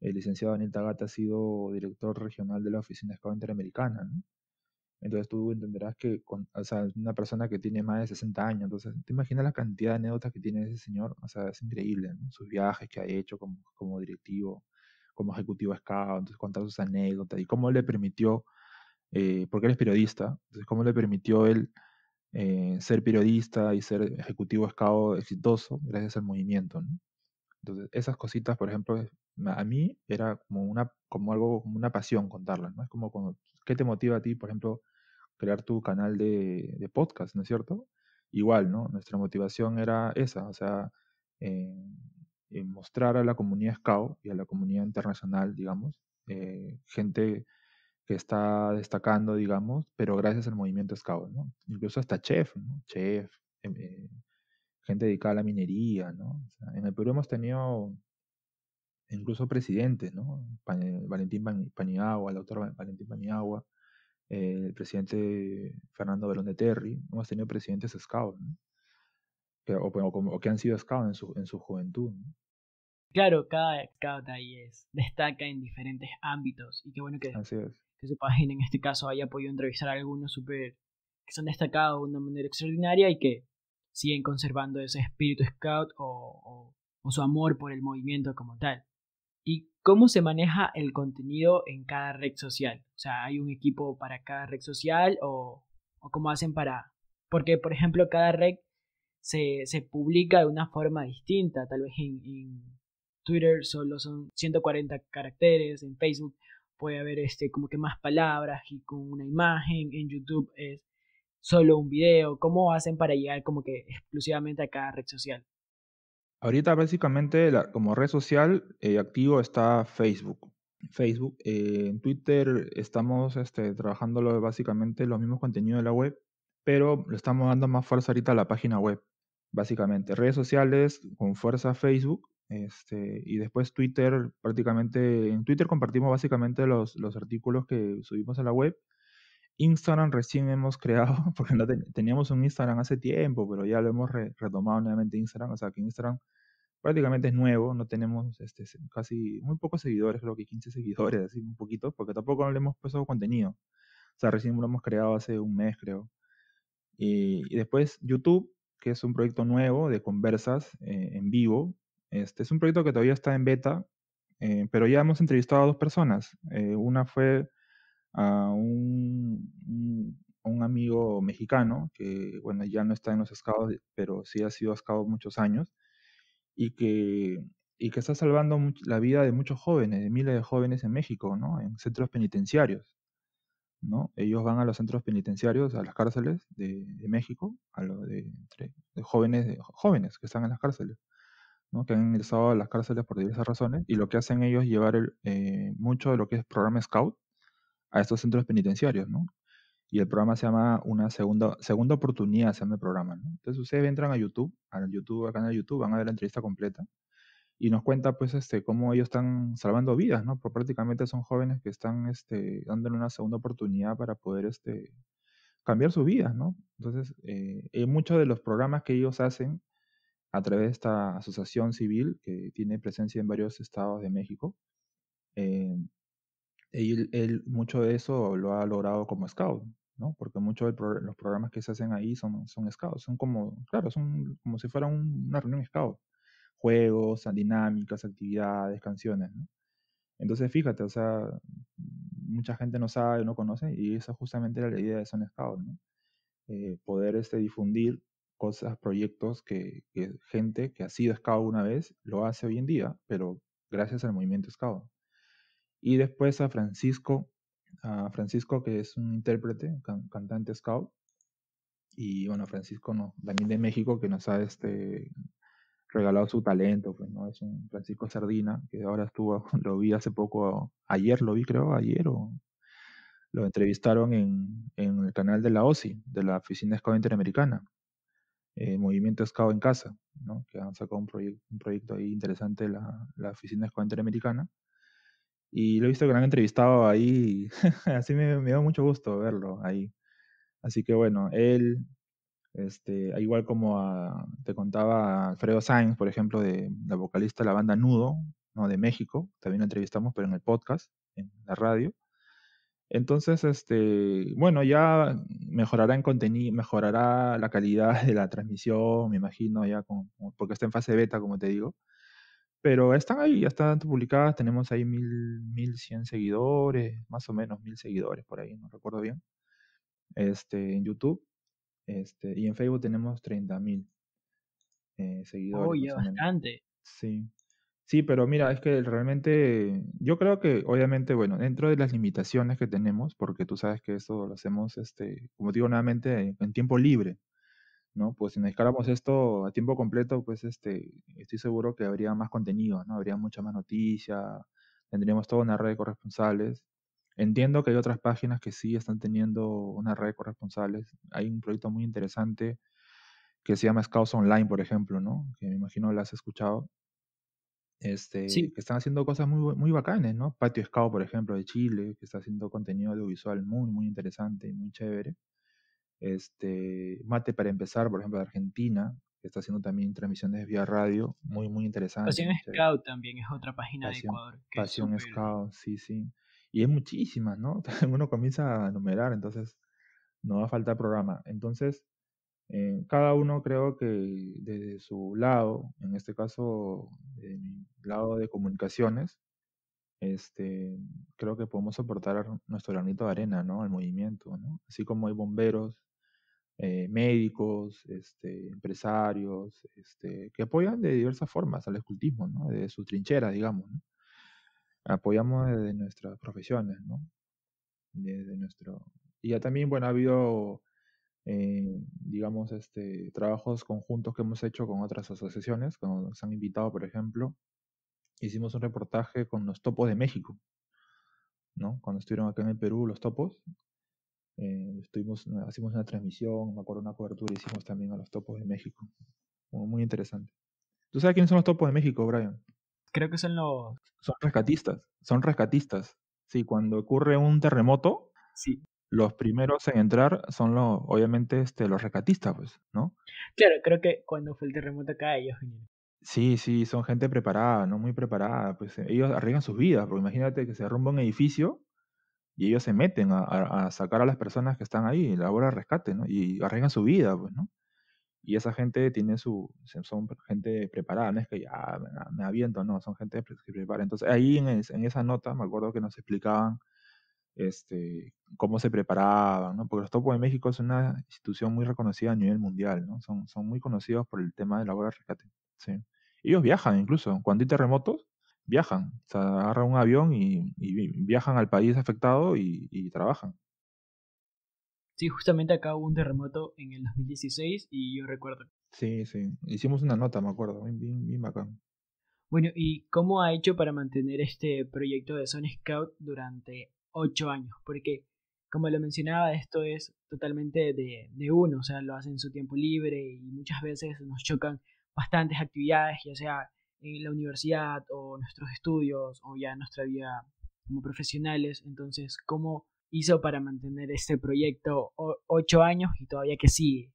el licenciado Daniel Tagata ha sido director regional de la Oficina Scout Interamericana, ¿no? Entonces tú entenderás que, con, o sea, una persona que tiene más de 60 años, entonces, ¿te imaginas la cantidad de anécdotas que tiene ese señor? O sea, es increíble, ¿no? Sus viajes que ha hecho como, como directivo, como ejecutivo escado, entonces contar sus anécdotas y cómo le permitió, eh, porque él es periodista, entonces cómo le permitió él eh, ser periodista y ser ejecutivo escado exitoso gracias al movimiento, Entonces, esas cositas, por ejemplo, a mí era como una como algo como una pasión contarla, ¿no? Es como, cuando qué te motiva a ti, por ejemplo, crear tu canal de, podcast, ¿no es cierto? Igual, ¿no? Nuestra motivación era esa, o sea, eh, eh, mostrar a la comunidad SCAO y a la comunidad internacional, digamos, eh, gente que está destacando, digamos, pero gracias al movimiento SCAO, ¿no? Incluso hasta chef, ¿no? Chef, em, gente dedicada a la minería, ¿no? en el Perú hemos tenido incluso presidentes, ¿no? Valentín Paniagua, el eh, autor Valentín Paniagua, el presidente Fernando Belón de Terry, hemos tenido presidentes scout, ¿no? o, que han sido scouts en su, en su juventud. ¿no? Claro, cada scout ahí es, destaca en diferentes ámbitos y qué bueno que, que su página en este caso haya podido entrevistar a algunos super que se han destacado de una manera extraordinaria y que siguen conservando ese espíritu scout o, o su amor por el movimiento como tal y cómo se maneja el contenido en cada red social. O sea, ¿hay un equipo para cada red social o, cómo hacen para...? Porque, por ejemplo, cada red se, publica de una forma distinta. Tal vez en, Twitter solo son 140 caracteres, en Facebook puede haber este, como que más palabras y con una imagen, en YouTube es solo un video. ¿Cómo hacen para llegar como que exclusivamente a cada red social? Ahorita básicamente la, como red social eh, activo está Facebook. Facebook, eh, en Twitter estamos este, trabajando básicamente los mismos contenidos de la web, pero le estamos dando más fuerza ahorita a la página web, básicamente. Redes sociales con fuerza Facebook este, y después Twitter, prácticamente en Twitter compartimos básicamente los, los artículos que subimos a la web Instagram recién hemos creado, (laughs) porque no teníamos un Instagram hace tiempo, pero ya lo hemos retomado nuevamente Instagram, o sea que Instagram prácticamente es nuevo, no tenemos este, casi muy pocos seguidores, creo que 15 seguidores, así un poquito, porque tampoco le hemos puesto contenido. O sea, recién lo hemos creado hace un mes, creo. Y, después YouTube, que es un proyecto nuevo de conversas eh, en vivo. Este es un proyecto que todavía está en beta, eh, pero ya hemos entrevistado a dos personas. Eh, una fue a un, amigo mexicano que, bueno, ya no está en los escados pero sí ha sido escado muchos años y que, y que está salvando la vida de muchos jóvenes, de miles de jóvenes en México, ¿no? En centros penitenciarios, ¿no? Ellos van a los centros penitenciarios, a las cárceles de, México, a los de, jóvenes, jóvenes que están en las cárceles. ¿no? que han ingresado a las cárceles por diversas razones, y lo que hacen ellos es llevar el, eh, mucho de lo que es programa Scout, a estos centros penitenciarios, ¿no? Y el programa se llama Una Segunda, segunda Oportunidad, se llama el programa, ¿no? Entonces ustedes entran a YouTube, al YouTube, al canal de YouTube, van a ver la entrevista completa y nos cuenta pues este cómo ellos están salvando vidas, ¿no? Porque prácticamente son jóvenes que están este, dándole una segunda oportunidad para poder este, cambiar su vida, ¿no? Entonces, eh, eh, muchos de los programas que ellos hacen a través de esta asociación civil que tiene presencia en varios estados de México, eh, él, él, mucho de eso lo ha logrado como scout, ¿no? Porque muchos de los programas que se hacen ahí son, son scouts, son como, claro, son como si fuera una reunión scout. Juegos, dinámicas, actividades, canciones, ¿no? Entonces, fíjate, o sea, mucha gente no sabe, no conoce, y esa justamente era la idea de Son Scout, ¿no? Eh, poder este, difundir cosas, proyectos que, que gente que ha sido Scout una vez lo hace hoy en día, pero gracias al movimiento Scout y después a Francisco, a Francisco que es un intérprete, cantante scout, y bueno, Francisco no, también de México que nos ha este, regalado su talento, pues, ¿no? Es un Francisco Sardina, que ahora estuvo, (laughs) lo vi hace poco, ayer lo vi creo, ayer o lo entrevistaron en, el canal de la OSI, de la Oficina Scout Interamericana, eh, Movimiento Scout en Casa, que han sacado un, proyecto ahí interesante la, la Oficina Scout Interamericana. Y lo he visto que lo han entrevistado ahí. (laughs) así me, me da mucho gusto verlo ahí. Así que bueno, él, este, igual como te contaba Alfredo Sainz, por ejemplo, de la vocalista de la banda Nudo, ¿no? de México, también lo entrevistamos, pero en el podcast, en la radio. Entonces, este, bueno, ya mejorará en contenido, mejorará la calidad (laughs) de la transmisión, me imagino, ya con, porque está en fase beta, como te digo. Pero están ahí, ya están publicadas, tenemos ahí mil, mil cien seguidores, más o menos mil seguidores por ahí, no recuerdo bien, este, en YouTube. Este, y en Facebook tenemos 30.000 mil eh, oh, seguidores. bastante. Sí. Sí, pero mira, es que realmente yo creo que obviamente, bueno, dentro de las limitaciones que tenemos, porque tú sabes que eso lo hacemos, este, como digo nuevamente, en tiempo libre, pues si mezcláramos esto a tiempo completo, pues este, estoy seguro que habría más contenido, ¿no? Habría mucha más noticia, tendríamos toda una red de corresponsales. Entiendo que hay otras páginas que sí están teniendo una red de corresponsales. Hay un proyecto muy interesante que se llama Scouts Online, por ejemplo, ¿no? Que me imagino lo has escuchado. Este, que están haciendo cosas muy, muy bacanes, ¿no? Patio Scout, por ejemplo, de Chile, que está haciendo contenido audiovisual muy, muy interesante y muy chévere. Este, Mate para empezar, por ejemplo, de Argentina, que está haciendo también transmisiones vía radio, muy, muy interesante. Pasión Scout también es otra página de Ecuador. Pasión Scout, sí, sí. Y hay muchísimas, ¿no? (laughs) Uno comienza a enumerar, entonces no va a faltar programa. Entonces, eh, cada uno creo que desde su lado, en este caso, de lado de comunicaciones, este, creo que podemos soportar nuestro granito de arena, ¿no? el movimiento, ¿no? Así como hay bomberos, eh, médicos, este, empresarios, este, que apoyan de diversas formas al escultismo, ¿no? De su trinchera, digamos, Apoyamos desde nuestras profesiones, ¿no? Desde nuestro... Y ya también, bueno, ha habido, eh, digamos, este, trabajos conjuntos que hemos hecho con otras asociaciones, cuando nos han invitado, por ejemplo, hicimos un reportaje con los topos de México, ¿no? Cuando estuvieron acá en el Perú los topos, eh, estuvimos, eh, hicimos una transmisión, me acuerdo una cobertura, hicimos también a los topos de México. Muy, interesante. ¿Tú sabes quiénes son los topos de México, Brian? Creo que son los... Son rescatistas, son rescatistas. Sí, cuando ocurre un terremoto, sí. los primeros en entrar son los, obviamente, este, los rescatistas, pues, ¿no? Claro, creo que cuando fue el terremoto acá ellos vinieron. Sí, sí, son gente preparada, ¿no? Muy preparada. Pues ellos arriesgan sus vidas, porque imagínate que se derrumba un edificio y ellos se meten a, sacar a las personas que están ahí, la de rescate, Y arriesgan su vida, pues, ¿no? Y esa gente tiene su, son gente preparada, no es que ya ah, ah, me aviento, no, son gente pues, que prepara. Entonces ahí en, esa nota me acuerdo que nos explicaban este, cómo se preparaban, ¿no? Porque los Topos de México es una institución muy reconocida a nivel mundial, ¿no? Son, son muy conocidos por el tema de la de rescate, ¿sí? Ellos viajan incluso, cuando hay terremotos, viajan, o sea, agarran un avión y, viajan al país afectado y, trabajan. Sí, justamente acá hubo un terremoto en el 2016 y yo recuerdo. Sí, sí, hicimos una nota, me acuerdo, bien, bacán. Bueno, ¿y cómo ha hecho para mantener este proyecto de Son Scout durante ocho años? Porque, como lo mencionaba, esto es totalmente de, de uno, o sea, lo hacen en su tiempo libre y muchas veces nos chocan bastantes actividades, ya sea en eh, la universidad o nuestros estudios o ya nuestra vida como profesionales. Entonces, ¿cómo hizo para mantener este proyecto ocho años y todavía que sigue?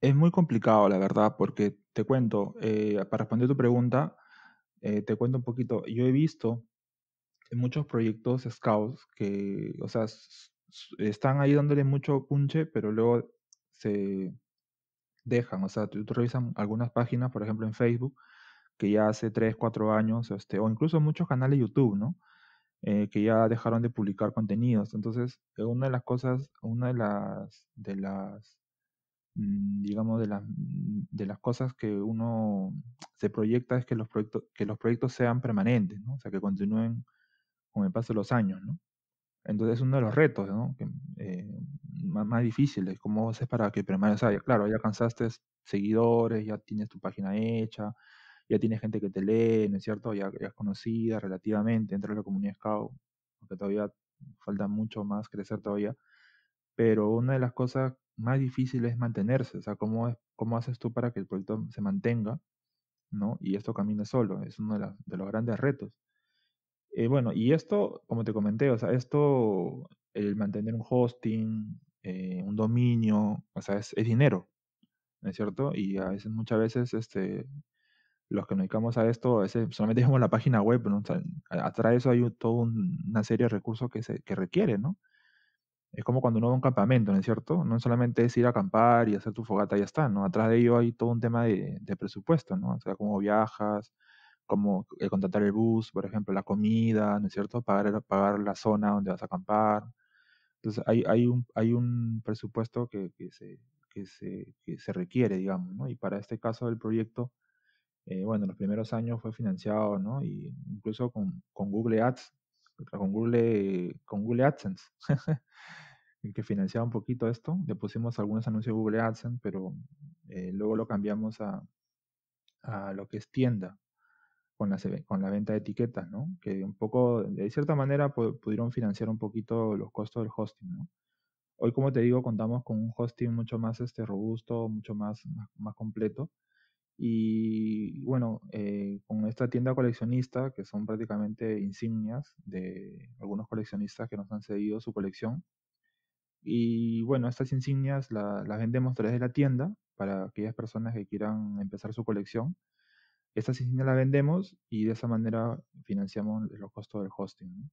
Es muy complicado, la verdad, porque te cuento, eh, para responder tu pregunta, eh, te cuento un poquito. Yo he visto en muchos proyectos scouts que, o sea, están ahí dándole mucho punche, pero luego se dejan. O sea, tú, tú revisas algunas páginas, por ejemplo, en Facebook, que ya hace tres, cuatro años, este, o incluso muchos canales de YouTube, ¿no? Eh, que ya dejaron de publicar contenidos. Entonces, eh, una de las cosas, una de las, de las, mm, digamos, de las, mm, de las cosas que uno se proyecta es que los proyectos, que los proyectos sean permanentes, ¿no? O sea, que continúen con el paso de los años, ¿no? Entonces, es uno de los retos, ¿no? Eh, más, difíciles, cómo haces para que permanezca. claro, ya alcanzaste seguidores, ya tienes tu página hecha, ya tienes gente que te lee, ¿no es cierto? Ya, es conocida relativamente dentro de la comunidad scout, porque todavía falta mucho más crecer todavía. Pero una de las cosas más difíciles es mantenerse, o sea, ¿cómo, es, cómo haces tú para que el proyecto se mantenga, ¿no? Y esto camine solo, es uno de, los grandes retos. Eh, bueno, y esto, como te comenté, o sea, esto, el mantener un hosting, eh, un dominio, o sea, es, es, dinero, ¿no es cierto? Y a veces, muchas veces, este, los que nos dedicamos a esto, a solamente dejamos (laughs) la página web, ¿no? O atrás de eso hay toda una serie de recursos que, se, que requiere, ¿no? Es como cuando uno va a un campamento, ¿no es cierto? No solamente es ir a acampar y hacer tu fogata y ya está, ¿no? Atrás de ello hay todo un tema de, presupuesto, ¿no? O sea, cómo viajas, cómo eh, contratar el bus, por ejemplo, la comida, ¿no es cierto? Pagar, pagar la zona donde vas a acampar. Entonces, hay, hay, un, hay un presupuesto que, se, que, se, que se requiere, digamos, ¿no? Y para este caso del proyecto, eh, bueno, en los primeros años fue financiado, ¿no? Y incluso con, con Google Ads, con Google, con Google AdSense, (laughs) que financiaba un poquito esto. Le pusimos algunos anuncios de Google AdSense, pero eh, luego lo cambiamos a, a, lo que es tienda, con la, con la venta de etiquetas, ¿no? Que un poco, de cierta manera, pudieron financiar un poquito los costos del hosting, ¿no? Hoy, como te digo, contamos con un hosting mucho más este, robusto, mucho más, más completo y bueno, eh, con esta tienda coleccionista, que son prácticamente insignias de algunos coleccionistas que nos han cedido su colección. Y bueno, estas insignias las vendemos a través de la tienda para aquellas personas que quieran empezar su colección. Estas insignias las vendemos y de esa manera financiamos los costos del hosting.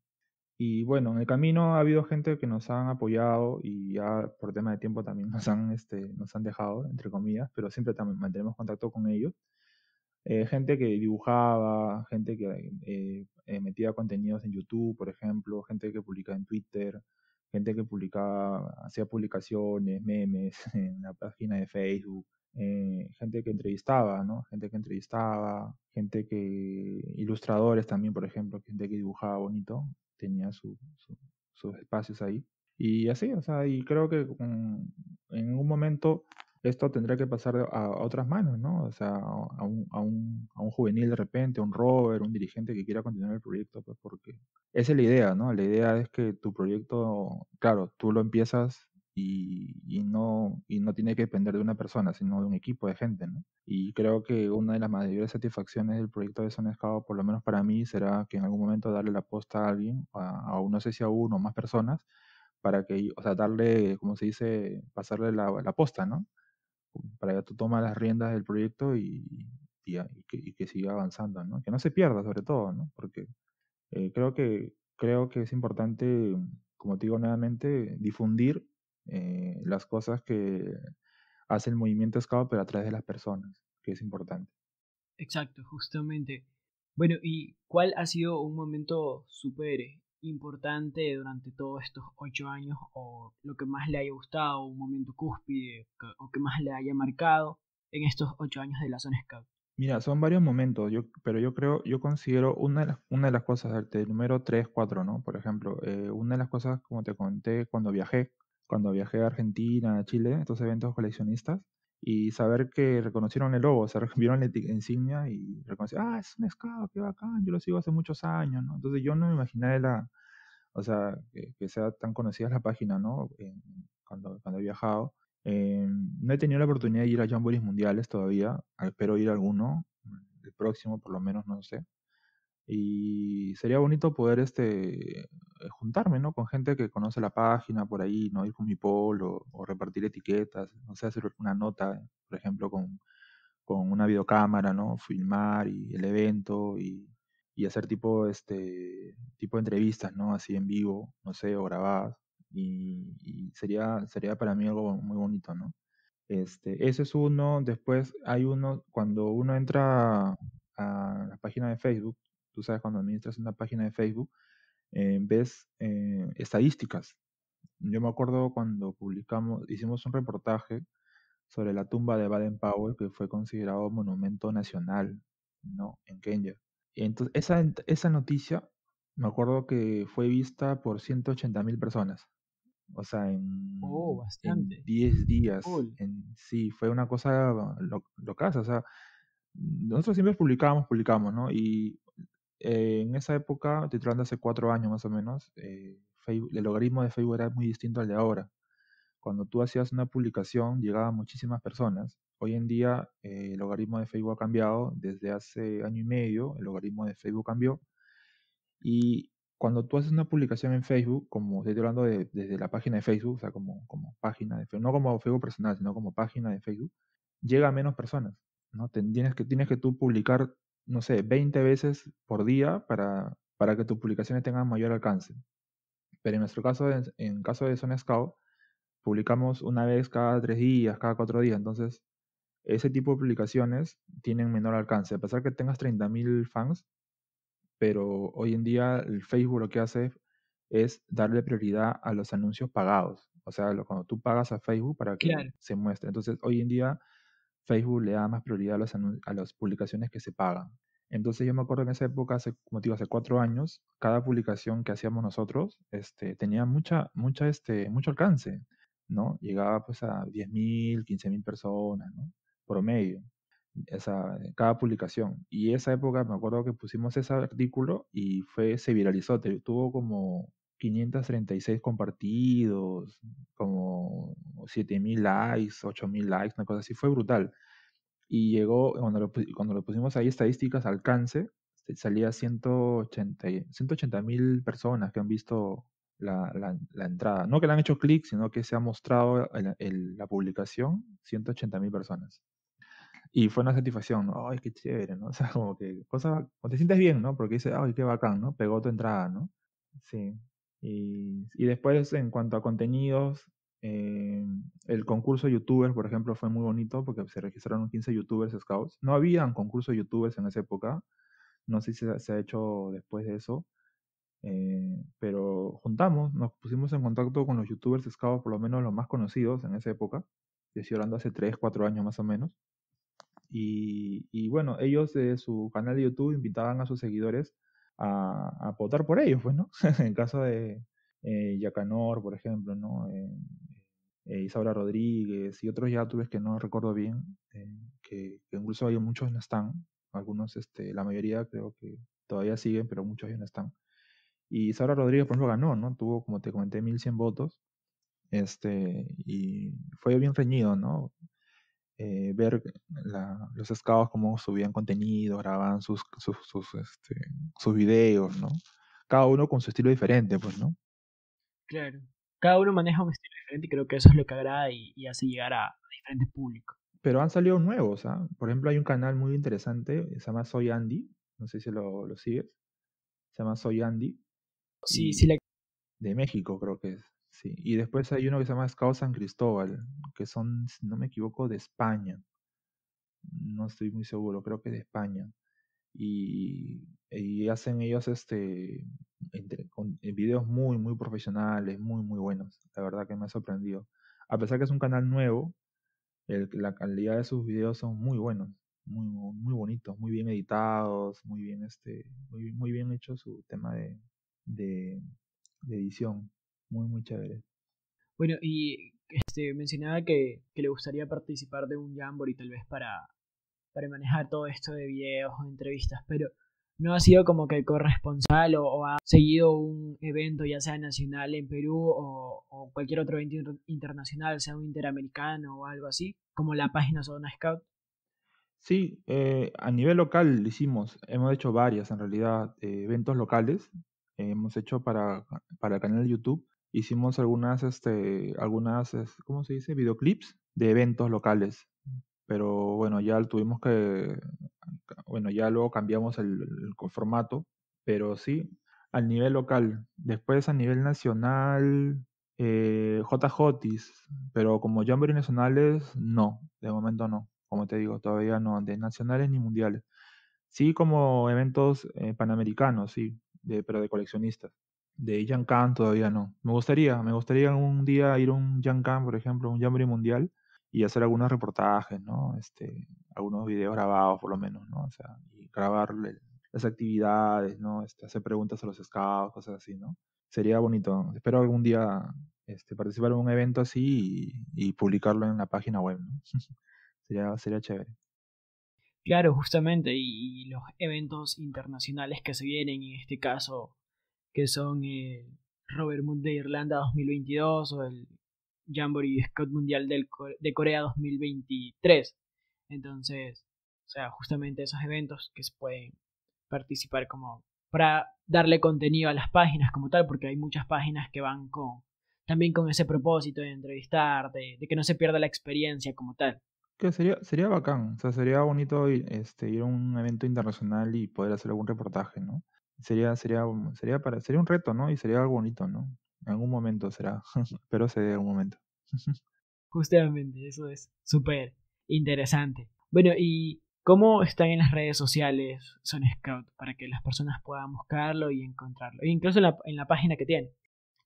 Y bueno, en el camino ha habido gente que nos han apoyado y ya por tema de tiempo también (laughs) nos han, este, nos han dejado, entre comillas, pero siempre también mantenemos contacto con ellos. Eh, gente que dibujaba, gente que eh, eh, metía contenidos en YouTube, por ejemplo, gente que publicaba en Twitter, gente que publicaba, hacía publicaciones, memes (laughs) en la página de Facebook, eh, gente que entrevistaba, Gente que entrevistaba, gente que, ilustradores también, por ejemplo, gente que dibujaba bonito, tenía sus espacios ahí. Y así, o sea, y creo que en un momento esto tendrá que pasar a, otras manos, ¿no? O sea, a un, juvenil de repente, a un rover, un dirigente que quiera continuar el proyecto, pues porque esa es la idea, ¿no? La idea es que tu proyecto, claro, tú lo empiezas y, no, y no tiene que depender de una persona, sino de un equipo de gente, Y creo que una de las mayores satisfacciones del proyecto de sonescado por lo menos para mí, será que en algún momento darle la posta a alguien, a, a no sé si a uno o más personas, para que, o sea, darle, como se dice, pasarle la, la posta, ¿no? Para que tú tomas las riendas del proyecto y, y, que, siga avanzando, ¿no? Que no se pierda, sobre todo, ¿no? Porque eh, creo, que, creo que es importante, como te digo nuevamente, difundir eh, las cosas que hace el movimiento Scout, pero a través de las personas, que es importante. Exacto, justamente. Bueno, ¿y cuál ha sido un momento súper importante durante todos estos ocho años o lo que más le haya gustado, un momento cúspide o que más le haya marcado en estos ocho años de la zona Scout? Mira, son varios momentos, yo, pero yo creo, yo considero una de las, una de las cosas el número 3, 4, ¿no? Por ejemplo, eh, una de las cosas, como te conté, cuando viajé cuando viajé a Argentina, a Chile, estos eventos coleccionistas, y saber que reconocieron el logo, o sea, (laughs) vieron la insignia y reconocieron, ah, es un escado, qué bacán, yo lo sigo hace muchos años, ¿no? Entonces yo no me imaginé la, o sea, que, sea tan conocida la página, ¿no? cuando, cuando he viajado. Eh, no he tenido la oportunidad de ir a jamborees mundiales todavía, espero ir a alguno, el próximo por lo menos, no sé. Y sería bonito poder este, eh, juntarme, ¿no? Con gente que conoce la página por ahí, ¿no? Ir con mi polo o repartir etiquetas, no sé, hacer una nota, por ejemplo, con, una videocámara, ¿no? Filmar y el evento y, hacer tipo, este, tipo de entrevistas, ¿no? Así en vivo, no sé, o grabadas. Y, sería, sería para mí algo muy bonito, ¿no? Este, ese es uno. Después hay uno, cuando uno entra a la página de Facebook, tú sabes, cuando administras una página de Facebook, eh, ves eh, estadísticas. Yo me acuerdo cuando publicamos, hicimos un reportaje sobre la tumba de Baden Powell, que fue considerado monumento nacional, ¿no? En Kenya. Y entonces, esa, esa noticia, me acuerdo que fue vista por 180 mil personas. O sea, oh, en, oh, 10 días. sí, fue una cosa loca. o sea, nosotros siempre publicamos, publicamos, ¿no? Y eh, en esa época, estoy hablando hace cuatro años más o menos, eh, el logaritmo de Facebook era muy distinto al de ahora. Cuando tú hacías una publicación, llegaban muchísimas personas. Hoy en día, eh, el logaritmo de Facebook ha cambiado. Desde hace año y medio, el logaritmo de Facebook cambió. Y cuando tú haces una publicación en Facebook, como estoy hablando desde la página de Facebook, o sea, como, como página de Facebook, no como Facebook personal, sino como página de Facebook, llega a menos personas. ¿no? Tienes, que, tienes que tú publicar no sé, 20 veces por día para, para que tus publicaciones tengan mayor alcance. Pero en nuestro caso, en, caso de son Scout, publicamos una vez cada tres días, cada cuatro días. Entonces, ese tipo de publicaciones tienen menor alcance. A pesar que tengas 30.000 fans, pero hoy en día el Facebook lo que hace es darle prioridad a los anuncios pagados. O sea, cuando tú pagas a Facebook para que se muestre. Entonces, hoy en día Facebook le da más prioridad a, las publicaciones que se pagan. Entonces yo me acuerdo en esa época, hace, como digo, hace cuatro años, cada publicación que hacíamos nosotros este, tenía mucha, mucha, este, mucho alcance, ¿no? Llegaba pues a 10.000, 15.000 personas, ¿no? Promedio, esa, eh, cada publicación. Y esa época me acuerdo que pusimos ese artículo y fue, se viralizó, tuvo como 536 compartidos, como 7000 likes, 8000 likes, una cosa así, fue brutal. Y llegó, cuando lo, pusimos ahí, estadísticas, alcance, este, salía 180 mil personas que han visto la, entrada. No que le han hecho clic, sino que se ha mostrado la publicación, 180 mil personas. Y fue una satisfacción, ay, qué chévere, ¿no? (laughs) O sea, como que cosa, te sientes bien, ¿no? Porque dices, ay, qué bacán, ¿no? Pegó tu entrada, ¿no? Sí, y, después, en cuanto a contenidos, eh, el concurso de youtubers, por ejemplo, fue muy bonito porque se registraron 15 youtubers scouts. No había un concurso de youtubers en esa época. No sé si se, ha hecho después de eso. Eh, pero juntamos, nos pusimos en contacto con los youtubers scouts, por lo menos los más conocidos en esa época. Estoy hablando hace 3, 4 años más o menos. Y, y bueno, ellos de su canal de YouTube invitaban a sus seguidores a, votar por ellos, pues, ¿no? (laughs) en caso de eh, Yacanor, por ejemplo, ¿no? Eh, eh, Isaura Rodríguez y otros ya ves que no recuerdo bien, eh, que, incluso hay muchos no están, algunos, este, la mayoría creo que todavía siguen, pero muchos ya no están. Y Isaura Rodríguez, por ejemplo, ganó, ¿no? Tuvo, como te comenté, 1100 votos. Este, y fue bien reñido, ¿no? Eh, ver los escabos cómo subían contenido, grababan sus, sus, sus, este, videos, ¿no? Cada uno con su estilo diferente, pues, ¿no? Claro. Cada uno maneja un estilo diferente y creo que eso es lo que agrada y, hace llegar a, diferentes públicos. Pero han salido nuevos, ¿ah? Por ejemplo, hay un canal muy interesante, se llama Soy Andy, no sé si lo, lo sigues, se llama Soy Andy. Sí, sí, De México creo que es y después hay uno que se llama Scout San Cristóbal, que son, si no me equivoco, de España. No estoy muy seguro, creo que de España. Y, hacen ellos este entre, con, eh, videos muy, muy profesionales, muy, muy buenos. La verdad que me ha sorprendido. A pesar que es un canal nuevo, la calidad de sus videos son muy buenos, muy, muy bonitos, muy bien editados, muy bien, este, muy, muy bien hecho su tema de, de edición muy, muy chévere. Bueno, y este, mencionaba que, que, le gustaría participar de un y tal vez para, para manejar todo esto de videos o entrevistas, pero no ha sido como que corresponsal o, ha seguido un evento, ya sea nacional en Perú o, cualquier otro evento internacional, sea un interamericano o algo así, como la página Zona Scout. Sí, eh, a nivel local lo hicimos, hemos hecho varias en realidad, eh, eventos locales, hemos hecho para, para el canal de YouTube hicimos algunas, este, algunas, ¿cómo se dice? Videoclips de eventos locales. Pero bueno, ya tuvimos que, bueno, ya luego cambiamos el, formato, pero sí, al nivel local. Después a nivel nacional, eh, pero como Jamboree nacionales, no, de momento no. Como te digo, todavía no, de nacionales ni mundiales. Sí, como eventos eh, panamericanos, sí, pero de coleccionistas de Yankan todavía no. Me gustaría, me gustaría algún día ir a un Yankan, por ejemplo, un Jamboree Mundial y hacer algunos reportajes, ¿no? Este, algunos videos grabados por lo menos, ¿no? O sea, y grabar las actividades, ¿no? Este, hacer preguntas a los scouts, cosas así, ¿no? Sería bonito. Espero algún día este, participar en un evento así y, publicarlo en la página web, (laughs) sería, sería chévere. Claro, justamente, y, y los eventos internacionales que se vienen, en este caso que son el eh, Robert Moon de Irlanda 2022 o el Jamboree Scott Mundial del, de Corea 2023. Entonces, o sea, justamente esos eventos que se pueden participar como para darle contenido a las páginas como tal, porque hay muchas páginas que van con también con ese propósito de entrevistar, de, que no se pierda la experiencia como tal. Que sería, sería bacán, o sea, sería bonito este, ir a un evento internacional y poder hacer algún reportaje, ¿no? Sería, sería, mm, sería, sería un reto, ¿no? Y sería algo bonito, ¿no? En algún momento será, (laughs) pero se dé algún momento. (laughs) Justamente, eso es súper interesante. Bueno, ¿y cómo están en las redes sociales Son Scout para que las personas puedan buscarlo y encontrarlo? E incluso en la, página que tienen.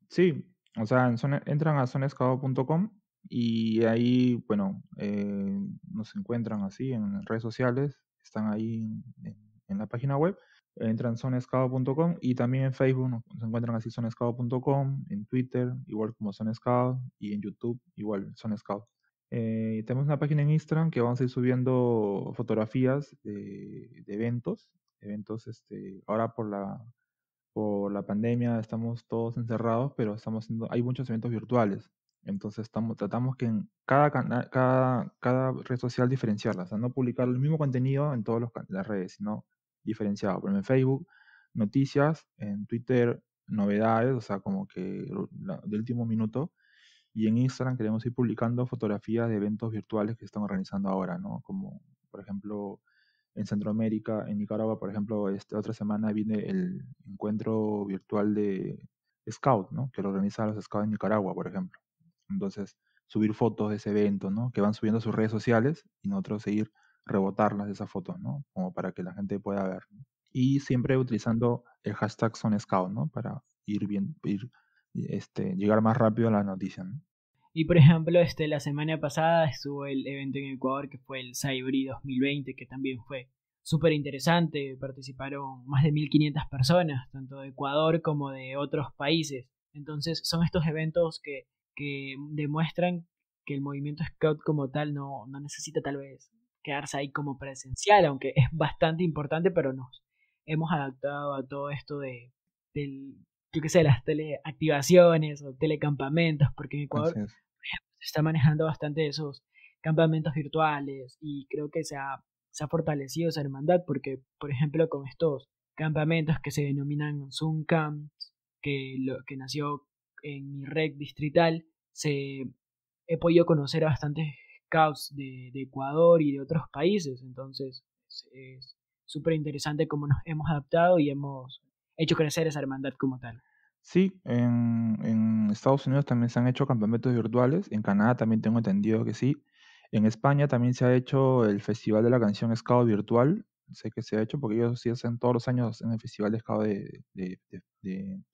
Sí, o sea, entran a Sonescout.com y ahí, bueno, eh, nos encuentran así en redes sociales, están ahí en la página web entran sonescado.com y también en Facebook se encuentran así sonescado.com, en Twitter igual como sonescado y en YouTube igual sonescado. Eh, tenemos una página en Instagram que vamos a ir subiendo fotografías de, eventos, eventos este, ahora por la por la pandemia estamos todos encerrados, pero estamos hay muchos eventos virtuales. Entonces estamos, tratamos que en cada, cada, cada red social diferenciarlas, o sea, no publicar el mismo contenido en todas las redes, sino diferenciado. Por ejemplo, en Facebook, noticias, en Twitter, novedades, o sea, como que de último minuto. Y en Instagram queremos ir publicando fotografías de eventos virtuales que están organizando ahora, ¿no? Como, por ejemplo, en Centroamérica, en Nicaragua, por ejemplo, esta otra semana viene el encuentro virtual de Scout, ¿no? Que lo organizan los Scouts en Nicaragua, por ejemplo. Entonces, subir fotos de ese evento, ¿no? Que van subiendo a sus redes sociales y nosotros seguir rebotarlas de esas fotos, ¿no? Como para que la gente pueda ver. Y siempre utilizando el hashtag SonScout, ¿no? Para ir bien, ir, este, llegar más rápido a la noticia, ¿no? Y por ejemplo, este, la semana pasada estuvo el evento en Ecuador que fue el Cybri 2020, que también fue súper interesante. Participaron más de 1.500 personas, tanto de Ecuador como de otros países. Entonces, son estos eventos que, que demuestran que el movimiento scout como tal no, no necesita tal vez quedarse ahí como presencial, aunque es bastante importante, pero nos hemos adaptado a todo esto de, yo qué sé, las teleactivaciones o telecampamentos, porque en Ecuador se está manejando bastante esos campamentos virtuales y creo que se ha, fortalecido esa hermandad, porque, por ejemplo, con estos campamentos que se denominan Zoom Camps, que, lo, que nació en mi red distrital, se he podido conocer a bastantes scouts de, Ecuador y de otros países. Entonces es súper interesante cómo nos hemos adaptado y hemos hecho crecer esa hermandad como tal. Sí, en, Estados Unidos también se han hecho campamentos virtuales, en Canadá también tengo entendido que sí, en España también se ha hecho el Festival de la Canción Scout Virtual, sé que se ha hecho porque ellos sí hacen todos los años en el Festival de Scout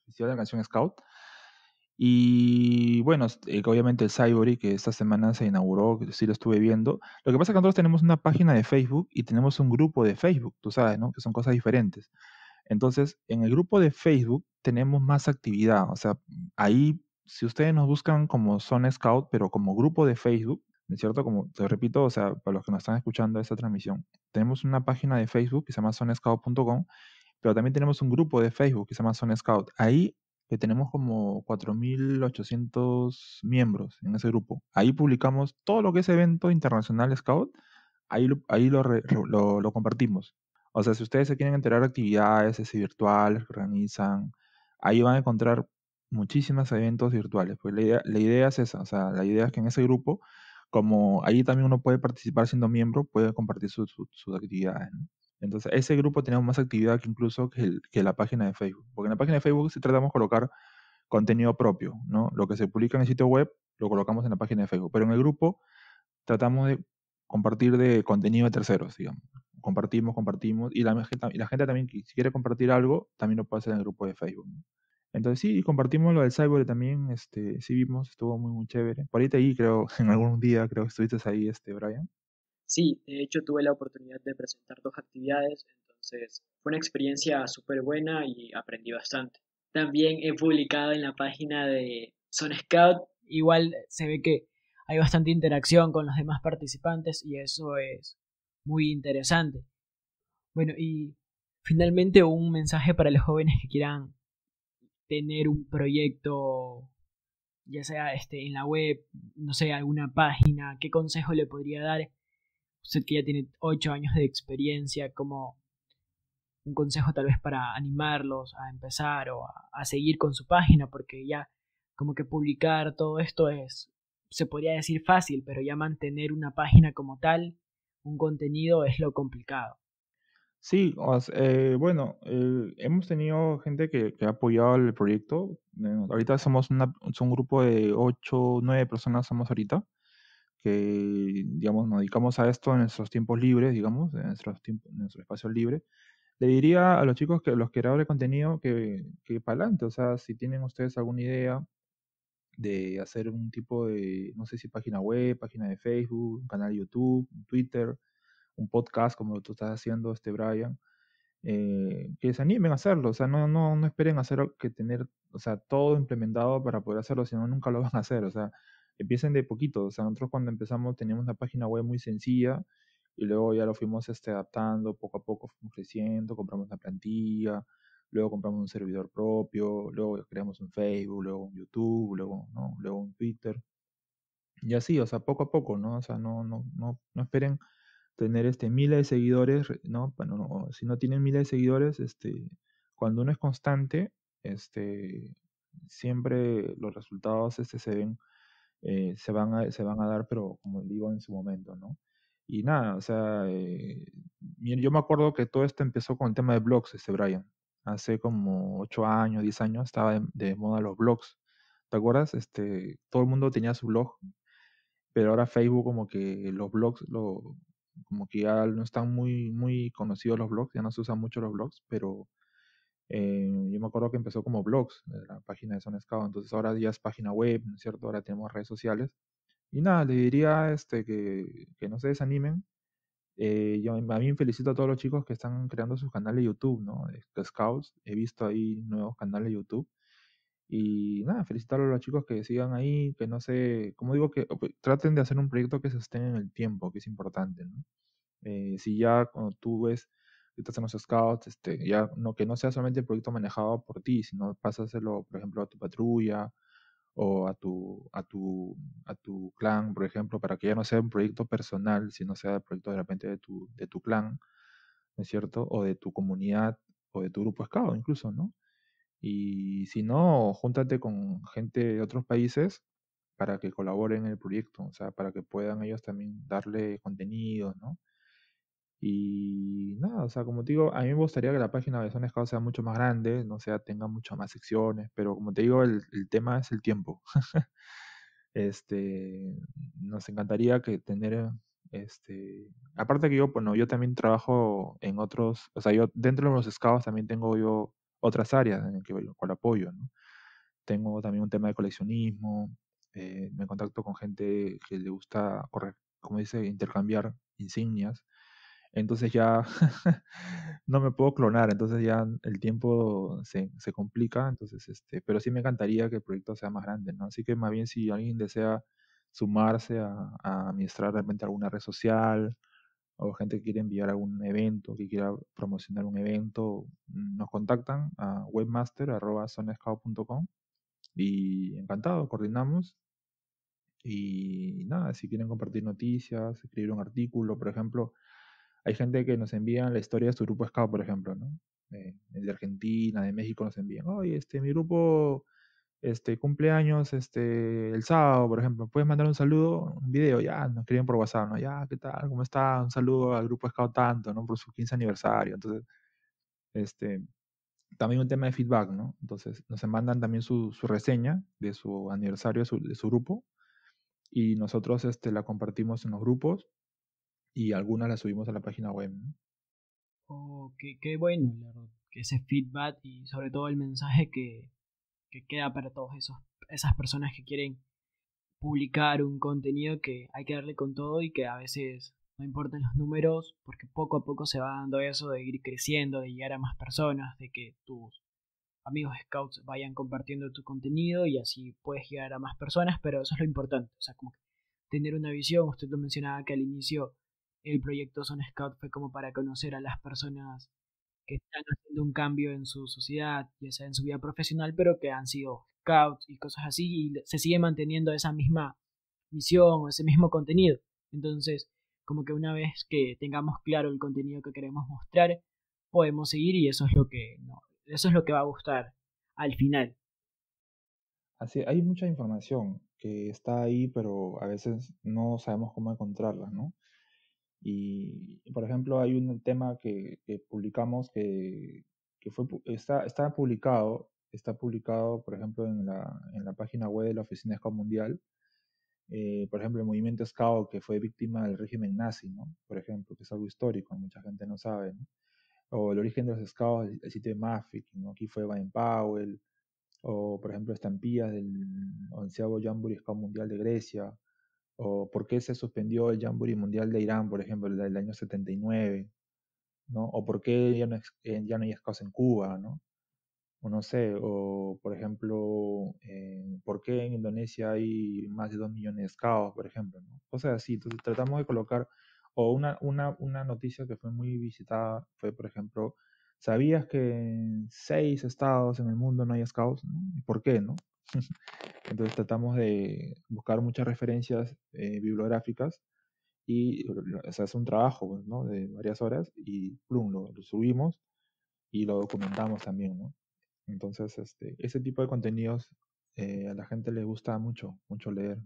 Festival de la Canción Scout, y bueno, eh, obviamente el Cyborg que esta semana se inauguró, que sí lo estuve viendo. Lo que pasa es que nosotros tenemos una página de Facebook y tenemos un grupo de Facebook, tú sabes, ¿no? Que son cosas diferentes. Entonces, en el grupo de Facebook tenemos más actividad. O sea, ahí, si ustedes nos buscan como Son Scout, pero como grupo de Facebook, ¿no es cierto? Como te repito, o sea, para los que nos están escuchando esta transmisión, tenemos una página de Facebook que se llama sonescout.com, pero también tenemos un grupo de Facebook que se llama Son Scout. Ahí que tenemos como 4.800 miembros en ese grupo. Ahí publicamos todo lo que es evento internacional Scout, ahí lo, ahí lo, lo, compartimos. O sea, si ustedes se quieren enterar de actividades ese virtuales que organizan, ahí van a encontrar muchísimos eventos virtuales. Pues la idea, es esa, o sea, la idea es que en ese grupo, como ahí también uno puede participar siendo miembro, puede compartir su, sus actividades. Entonces, ese grupo tenía más actividad que incluso que, la página de Facebook. Porque en la página de Facebook sí tratamos de colocar contenido propio, ¿no? Lo que se publica en el sitio web lo colocamos en la página de Facebook. Pero en el grupo tratamos de compartir de contenido de terceros, digamos. Compartimos, compartimos. Y la, gente también, si quiere compartir algo, también lo puede hacer en el grupo de Facebook. Entonces sí, compartimos lo del cyborg también, este, sí vimos, estuvo muy, muy chévere. Por ahí te ahí, creo, (laughs) en algún día, creo que estuviste ahí, este, Brian. Sí, de hecho tuve la oportunidad de presentar dos actividades, entonces fue una experiencia súper buena y aprendí bastante. También he publicado en la página de Son Scout, igual se ve que hay bastante interacción con los demás participantes y eso es muy interesante. Bueno, y finalmente un mensaje para los jóvenes que quieran tener un proyecto ya sea este en la web, no sé, alguna página, qué consejo le podría dar usted que ya tiene ocho años de experiencia, como un consejo tal vez para animarlos a empezar o a, seguir con su página, porque ya como que publicar todo esto es, se podría decir fácil, pero ya mantener una página como tal, un contenido es lo complicado. Sí, eh, bueno, hemos tenido gente que, ha apoyado el proyecto. Eh, ahorita somos un grupo de ocho, nueve personas, somos ahorita que, digamos, nos dedicamos a esto en nuestros tiempos libres, digamos, en, nuestros tiempos, en nuestro espacio libre, le diría a los chicos, que los creadores de contenido, que, que para adelante, o sea, si tienen ustedes alguna idea de hacer un tipo de, no sé si página web, página de Facebook, canal de YouTube, Twitter, un podcast como tú estás haciendo, este Brian, eh, que se animen a hacerlo, o sea, no, no, no esperen hacer que tener, o sea, todo implementado para poder hacerlo, sino nunca lo van a hacer, o sea, empiecen de poquito. O sea, nosotros cuando empezamos teníamos una página web muy sencilla y luego ya lo fuimos este, adaptando poco a poco, fuimos creciendo, compramos la plantilla, luego compramos un servidor propio, luego creamos un Facebook, luego un YouTube, luego, ¿no? luego un Twitter. Y así, o sea, poco a poco, ¿no? O sea, no, no, no, no esperen tener este miles de seguidores, ¿no? Bueno, no, si no tienen miles de seguidores, este, cuando uno es constante, este, siempre los resultados este, se ven eh, se, van a, se van a dar, pero como digo, en su momento, ¿no? Y nada, o sea, eh, yo me acuerdo que todo esto empezó con el tema de blogs, este Brian. Hace como 8 años, 10 años, estaba de, moda los blogs. ¿Te acuerdas? Este, todo el mundo tenía su blog, pero ahora Facebook como que los blogs, lo, como que ya no están muy, muy conocidos los blogs, ya no se usan mucho los blogs, pero eh, yo me acuerdo que empezó como blogs, eh, la página de son Scout, entonces ahora ya es página web, ¿no es cierto? Ahora tenemos redes sociales. Y nada, le diría este, que, que no se desanimen. Eh, yo, a mí felicito a todos los chicos que están creando sus canales de YouTube, ¿no? Scouts, he visto ahí nuevos canales de YouTube. Y nada, felicitar a los chicos que sigan ahí, que no sé, como digo, que pues, traten de hacer un proyecto que se sostenga en el tiempo, que es importante, ¿no? si ya cuando tú ves que estás en los scouts, este, ya no, que no sea solamente el proyecto manejado por ti, sino pásaselo, por ejemplo, a tu patrulla o a tu, a tu, a tu clan, por ejemplo, para que ya no sea un proyecto personal, sino sea el proyecto de repente de tu, de tu clan, ¿no es cierto? O de tu comunidad o de tu grupo scout incluso, ¿no? Y si no, júntate con gente de otros países para que colaboren en el proyecto, o sea, para que puedan ellos también darle contenido, ¿no? Y nada, o sea, como te digo, a mí me gustaría que la página de Zona Scout sea mucho más grande, no sea, tenga muchas más secciones, pero como te digo, el, tema es el tiempo. (laughs) este, nos encantaría que tener, este, aparte que yo, bueno, yo también trabajo en otros, o sea, yo dentro de los scouts también tengo yo otras áreas en las que con apoyo, ¿no? Tengo también un tema de coleccionismo, eh, me contacto con gente que le gusta correr, como dice, intercambiar insignias entonces ya (laughs) no me puedo clonar, entonces ya el tiempo se, se, complica, entonces este, pero sí me encantaría que el proyecto sea más grande, ¿no? Así que más bien si alguien desea sumarse a, administrar realmente alguna red social o gente que quiere enviar algún evento, que quiera promocionar un evento, nos contactan a webmaster.com y encantado, coordinamos y nada, si quieren compartir noticias, escribir un artículo, por ejemplo, hay gente que nos envía la historia de su grupo Scout, por ejemplo, ¿no? Eh, de Argentina, de México nos envían, oye, este, mi grupo este, cumpleaños este, el sábado, por ejemplo, puedes mandar un saludo, un video, ya, nos escriben por WhatsApp, ¿no? Ya, ¿qué tal? ¿Cómo está? Un saludo al grupo Scout tanto, ¿no? Por su 15 aniversario. Entonces, este, también un tema de feedback, ¿no? Entonces, nos mandan también su, reseña de su aniversario de su, de su, grupo y nosotros este, la compartimos en los grupos y algunas las subimos a la página web. Oh, qué, qué bueno, que ese feedback y sobre todo el mensaje que, que queda para todas esas personas que quieren publicar un contenido que hay que darle con todo y que a veces no importan los números porque poco a poco se va dando eso de ir creciendo, de llegar a más personas, de que tus amigos scouts vayan compartiendo tu contenido y así puedes llegar a más personas, pero eso es lo importante, o sea, como que tener una visión, usted lo mencionaba que al inicio el proyecto Son Scout fue como para conocer a las personas que están haciendo un cambio en su sociedad, ya sea en su vida profesional, pero que han sido scouts y cosas así, y se sigue manteniendo esa misma visión, o ese mismo contenido. Entonces, como que una vez que tengamos claro el contenido que queremos mostrar, podemos seguir y eso es lo que no, eso es lo que va a gustar al final. Así, hay mucha información que está ahí, pero a veces no sabemos cómo encontrarla, ¿no? Y, por ejemplo, hay un tema que, publicamos que, que fue, está, está, publicado, está publicado, por ejemplo, en la, en la página web de la Oficina Scout Mundial, eh, por ejemplo, el movimiento Scout que fue víctima del régimen nazi, ¿no? Por ejemplo, que es algo histórico, mucha gente no sabe, O el origen de los Scouts, el, sitio de Maffick, ¿no? Aquí fue Baden Powell, o por ejemplo, estampillas del onceavo Jamboree Scout Mundial de Grecia, o por qué se suspendió el Jamboree Mundial de Irán, por ejemplo, el del año 79, ¿no? O por qué ya no, eh, ya no hay escasos en Cuba, ¿no? O no sé, o por ejemplo, eh, por qué en Indonesia hay más de 2 millones de escados, por ejemplo, ¿no? Cosas así. Entonces tratamos de colocar, o una, una, una noticia que fue muy visitada fue, por ejemplo, ¿sabías que en seis estados en el mundo no hay escasos? por qué, no? (laughs) Entonces tratamos de buscar muchas referencias eh, bibliográficas y o se hace un trabajo pues, de varias horas y plum, lo, subimos y lo documentamos también. Entonces este, ese tipo de contenidos eh, a la gente le gusta mucho, mucho leer,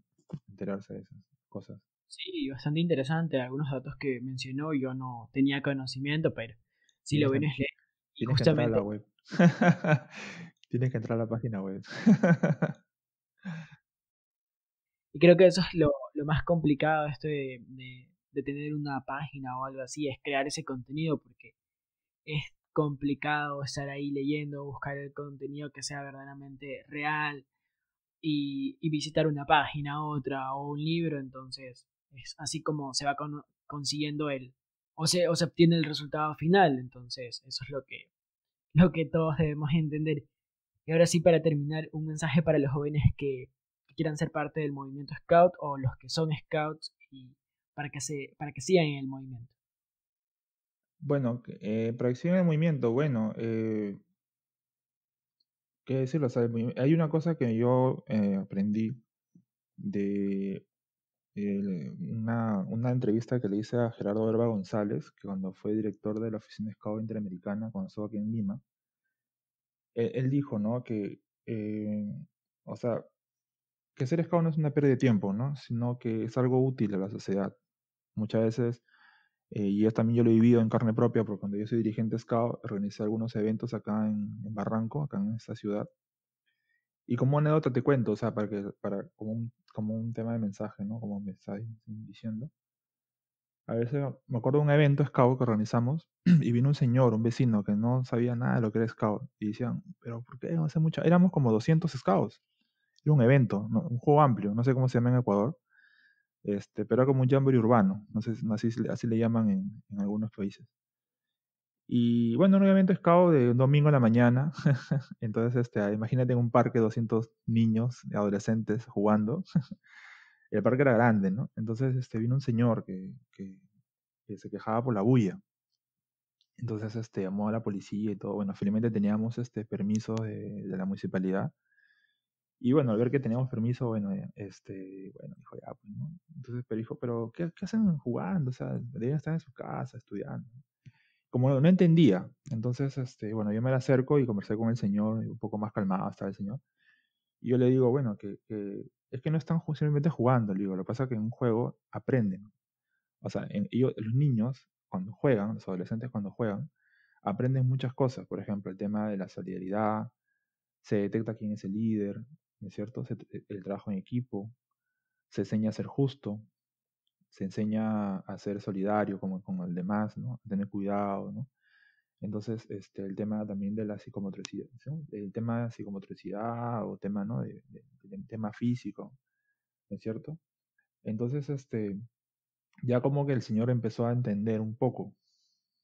enterarse de esas cosas. Sí, bastante interesante. Algunos datos que mencionó yo no tenía conocimiento, pero si sí, lo vienes leer. justamente, la web. (laughs) Tienes que entrar a la página web. (laughs) y creo que eso es lo, más complicado esto de, tener una página o algo así, es crear ese contenido porque es complicado estar ahí leyendo, buscar el contenido que sea verdaderamente real y, visitar una página, otra o un libro, entonces es así como se va consiguiendo el o se, se obtiene el resultado final, entonces eso es lo que, lo que todos debemos entender. Y ahora sí, para terminar, un mensaje para los jóvenes que, quieran ser parte del movimiento scout o los que son scouts y para que, se, para que sigan en el movimiento. Bueno, eh, para el movimiento, bueno, eh, ¿qué decirlo? hay una cosa que yo eh, aprendí de una, una, entrevista que le hice a Gerardo herba González, que cuando fue director de la Oficina Scout Interamericana, cuando estuvo aquí en Lima, e-, él, dijo, ¿no? Que, eh, o sea, que ser scout no es una pérdida de tiempo, ¿no? Sino que es algo útil a la sociedad. Muchas veces, eh, y yo también yo lo he vivido en carne propia, porque cuando yo soy dirigente scout, organizé algunos eventos acá en, Barranco, acá en esta ciudad. Y como anécdota te cuento, o sea, para que, para, como, un, como un tema de mensaje, ¿no? Como me está diciendo. A veces me acuerdo de un evento scout que organizamos (clears throat) y vino un señor, un vecino, que no sabía nada de lo que era scout. Y decían, pero ¿por qué hace mucho? Éramos como 200 scouts. Era un evento, un juego amplio, no sé cómo se llama en Ecuador. Este, pero era como un jamboree urbano, no sé, así, así le llaman en, algunos países. Y bueno, un evento scout de un domingo a la mañana. (laughs) Entonces, este, imagínate en un parque 200 niños, adolescentes jugando. (laughs) el parque era grande, ¿no? Entonces este, vino un señor que, se quejaba por la bulla. Entonces este, llamó a la policía y todo. Bueno, felizmente teníamos este permiso de, la municipalidad. Y bueno, al ver que teníamos permiso, bueno, eh, este, bueno, dijo, ya, pues, ¿no? Entonces, pero dijo, pero qué, hacen jugando? O sea, deberían estar en su casa estudiando. Como no entendía, entonces, este, bueno, yo me acerco y conversé con el señor, un poco más calmado estaba el señor. Y yo le digo, bueno, que, es que no están justamente jugando, digo, lo que pasa es que en un juego aprenden. O sea, los niños cuando juegan, los adolescentes cuando juegan, aprenden muchas cosas, por ejemplo, el tema de la solidaridad, se detecta quién es el líder, ¿no es cierto? E, el trabajo en equipo, se enseña a ser justo, se enseña a ser solidario como con el demás, ¿no? A tener cuidado, ¿no? Entonces, este, el tema también de la psicomotricidad, el tema de psicomotricidad o tema, De, tema físico, ¿no es cierto? Entonces, este, ya como que el Señor empezó a entender un poco,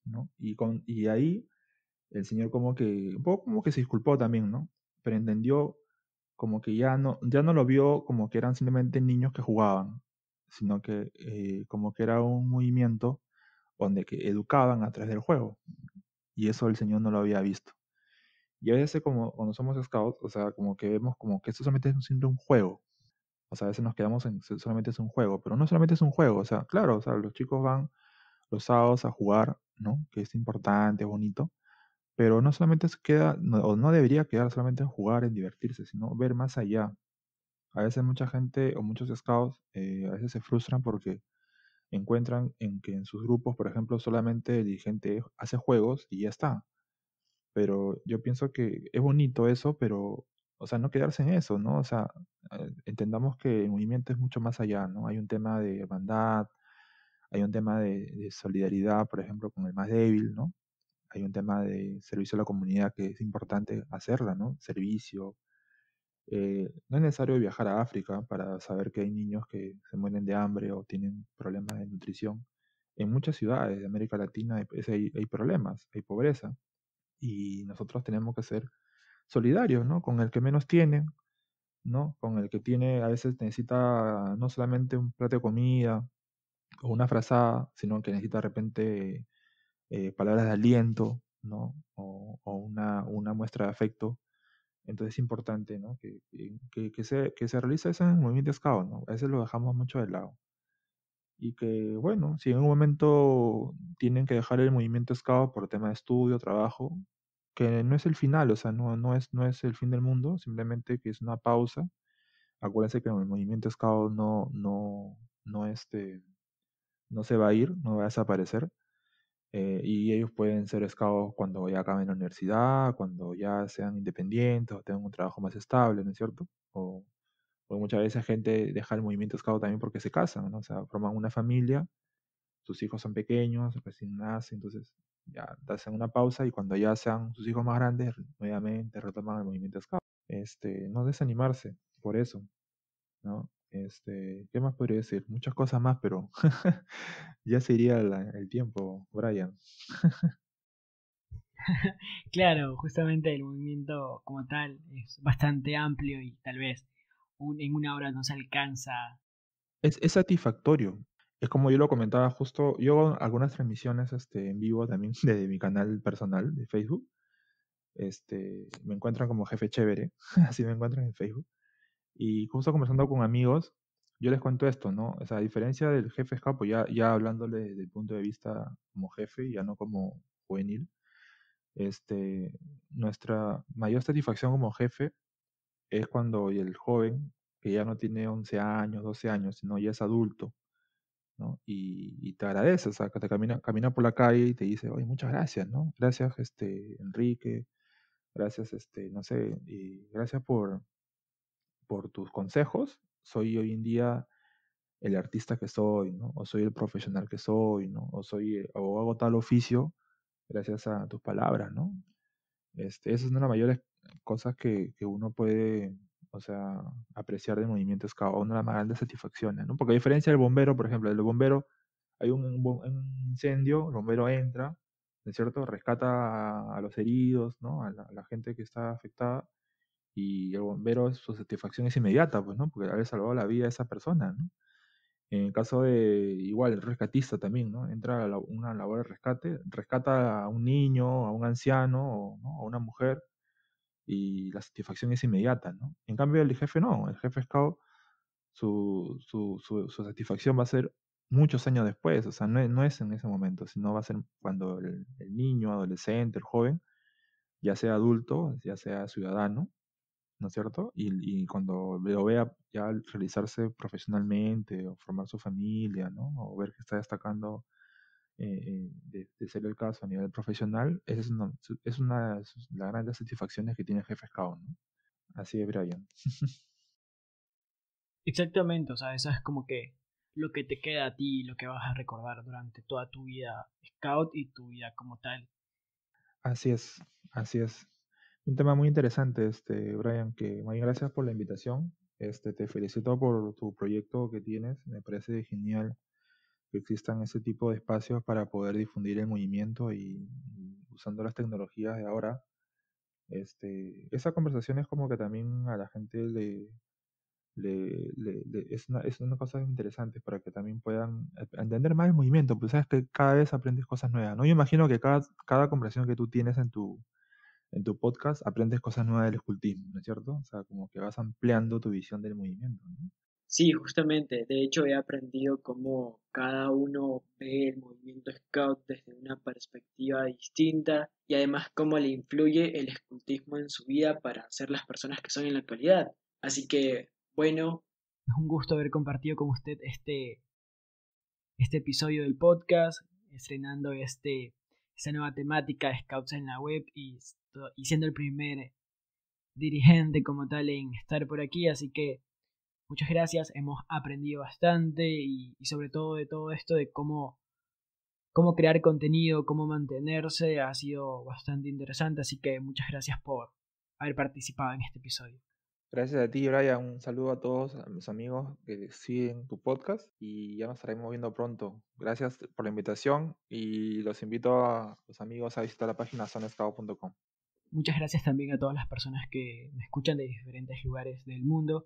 ¿no? Y, con, y ahí el Señor como que, un poco como que se disculpó también, ¿no? Pero entendió como que ya no, ya no lo vio como que eran simplemente niños que jugaban, sino que eh, como que era un movimiento donde que educaban a través del juego, y eso el Señor no lo había visto. Y a veces como cuando somos scouts, o sea, como que vemos como que esto solamente es un juego. O sea, a veces nos quedamos en solamente es un juego, pero no solamente es un juego, o sea, claro, o sea, los chicos van los sábados a jugar, ¿no? Que es importante, bonito, pero no solamente se queda, o no debería quedar solamente en jugar, en divertirse, sino ver más allá. A veces mucha gente o muchos scouts eh, a veces se frustran porque encuentran en que en sus grupos, por ejemplo, solamente el dirigente hace juegos y ya está. Pero yo pienso que es bonito eso, pero, o sea, no quedarse en eso, ¿no? O sea, eh, entendamos que el movimiento es mucho más allá, ¿no? Hay un tema de hermandad, hay un tema de, de solidaridad, por ejemplo, con el más débil, ¿no? Hay un tema de servicio a la comunidad que es importante hacerla, ¿no? Servicio, eh, no es necesario viajar a África para saber que hay niños que se mueren de hambre o tienen problemas de nutrición. En muchas ciudades de América Latina pues, hay, problemas, hay pobreza. Y nosotros tenemos que ser solidarios, ¿no? Con el que menos tiene, ¿no? Con el que tiene, a veces necesita no solamente un plato de comida o una frazada, sino que necesita de repente eh, palabras de aliento, ¿no? O, una muestra de afecto entonces es importante ¿no? que, que, se, que se realice ese movimiento de ¿no? a veces lo dejamos mucho de lado. Y que, bueno, si en algún momento tienen que dejar el movimiento escabo por tema de estudio, trabajo, que no es el final, o sea, no, no, es, no es el fin del mundo, simplemente que es una pausa. Acuérdense que el movimiento escabo no, no, no, este, no se va a ir, no va a desaparecer, eh, y ellos pueden ser scouts cuando ya acaben la universidad, cuando ya sean independientes o tengan un trabajo más estable, ¿no es cierto? O, muchas veces gente deja el movimiento scout también porque se casan, ¿no? O sea, forman una familia, sus hijos son pequeños, recién nacen, entonces ya hacen una pausa y cuando ya sean sus hijos más grandes, nuevamente retoman el movimiento scout. Este, no desanimarse por eso, ¿no? Este, ¿qué más podría decir? Muchas cosas más, pero (laughs) ya sería la, el tiempo, Brian. (laughs) (laughs) claro, justamente el movimiento como tal es bastante amplio y tal vez en una hora no se alcanza. Es, satisfactorio. Es como yo lo comentaba justo, yo hago algunas transmisiones este, en vivo también de mi canal personal de Facebook. Este, me encuentran como jefe chévere, así me encuentran en Facebook. Y justo conversando con amigos, yo les cuento esto, ¿no? O a diferencia del jefe escapo, pues ya, ya hablándole desde el punto de vista como jefe, ya no como juvenil, este, nuestra mayor satisfacción como jefe es cuando el joven, que ya no tiene 11 años, 12 años, sino ya es adulto, ¿no? Y, te agradece, o sea, que te camina, camina por la calle y te dice, oye, muchas gracias, ¿no? Gracias, este, Enrique, gracias, este, no sé, y gracias por, por tus consejos, soy hoy en día el artista que soy, ¿no? O soy el profesional que soy, ¿no? O soy eh, o hago tal oficio gracias a tus palabras, ¿no? Este, esa es una de las mayores cosas que, uno puede, o sea, apreciar de movimiento cada una de las más grandes satisfacciones, ¿no? Porque a diferencia del bombero, por ejemplo, el bombero, hay un, incendio, el bombero entra, cierto? Rescata a, los heridos, ¿no? a la gente que está afectada y el bombero su satisfacción es inmediata, pues, ¿no? Porque haber salvado la vida de esa persona, En el caso de, igual, el rescatista también, ¿no? Entra a una labor de rescate, rescata a un niño, a un anciano, a una mujer, y la satisfacción es inmediata, ¿no? En cambio, el jefe no, el jefe scout, su, su, su, su satisfacción va a ser muchos años después, o sea, no es, en ese momento, sino va a ser cuando el niño, adolescente, el joven, ya sea adulto, ya sea ciudadano, ¿no es cierto? Y, cuando lo vea ya realizarse profesionalmente o formar su familia, ¿no? O ver que está destacando eh, eh, de, ser el caso a nivel profesional, esa es una, es una de las grandes satisfacciones que tiene el Jefe Scout, ¿no? Así es, (laughs) Brian. Exactamente, o sea, eso es como que lo que te queda a ti, lo que vas a recordar durante toda tu vida scout y tu vida como tal. Así es, así es. Un tema muy interesante, este, Brian, que muchas gracias por la invitación. Este, te felicito por tu proyecto que tienes. Me parece genial que existan ese tipo de espacios para poder difundir el movimiento y, usando las tecnologías de ahora. Este, esa conversación es como que también a la gente le, es, una, es, una, cosa interesante para que también puedan entender más el movimiento, pues sabes que cada vez aprendes cosas nuevas, ¿no? Yo imagino que cada, cada conversación que tú tienes en tu, en tu podcast aprendes cosas nuevas del escultismo, ¿no es cierto? O sea, como que vas ampliando tu visión del movimiento, ¿no? Sí, justamente. De hecho, he aprendido cómo cada uno ve el movimiento scout desde una perspectiva distinta y además cómo le influye el escultismo en su vida para ser las personas que son en la actualidad. Así que, bueno. Es un gusto haber compartido con usted este, este episodio del podcast, estrenando este, esta nueva temática de Scouts en la web y y siendo el primer dirigente como tal en estar por aquí, así que muchas gracias, hemos aprendido bastante y, sobre todo de todo esto de cómo, cómo crear contenido, cómo mantenerse, ha sido bastante interesante, así que muchas gracias por haber participado en este episodio. Gracias a ti, Brian. Un saludo a todos a mis amigos que siguen tu podcast y ya nos estaremos viendo pronto. Gracias por la invitación y los invito a los amigos a visitar la página zonescabo.com. Muchas gracias también a todas las personas que me escuchan de diferentes lugares del mundo,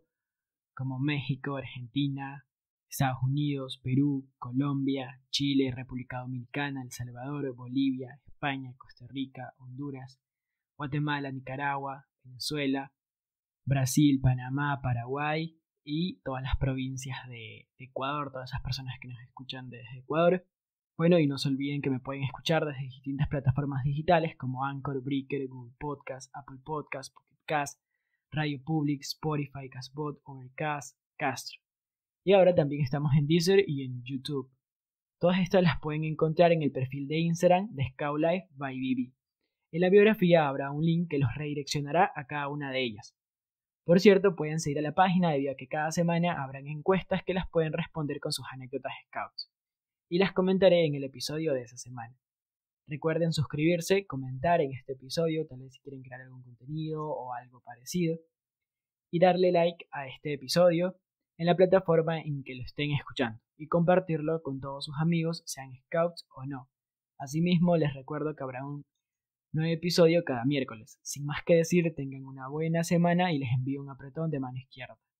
como México, Argentina, Estados Unidos, Perú, Colombia, Chile, República Dominicana, El Salvador, Bolivia, España, Costa Rica, Honduras, Guatemala, Nicaragua, Venezuela, Brasil, Panamá, Paraguay y todas las provincias de Ecuador, todas esas personas que nos escuchan desde Ecuador. Bueno, y no se olviden que me pueden escuchar desde distintas plataformas digitales como Anchor, Breaker, Google Podcast, Apple Podcast, Pocket Radio Public, Spotify, Castbot, Overcast, Castro. Y ahora también estamos en Deezer y en YouTube. Todas estas las pueden encontrar en el perfil de Instagram de Scoutlife by Bibi. En la biografía habrá un link que los redireccionará a cada una de ellas. Por cierto, pueden seguir a la página debido a que cada semana habrán encuestas que las pueden responder con sus anécdotas Scouts y las comentaré en el episodio de esa semana. Recuerden suscribirse, comentar en este episodio, tal vez si quieren crear algún contenido o algo parecido, y darle like a este episodio en la plataforma en que lo estén escuchando y compartirlo con todos sus amigos, sean scouts o no. Asimismo, les recuerdo que habrá un nuevo episodio cada miércoles. Sin más que decir, tengan una buena semana y les envío un apretón de mano izquierda.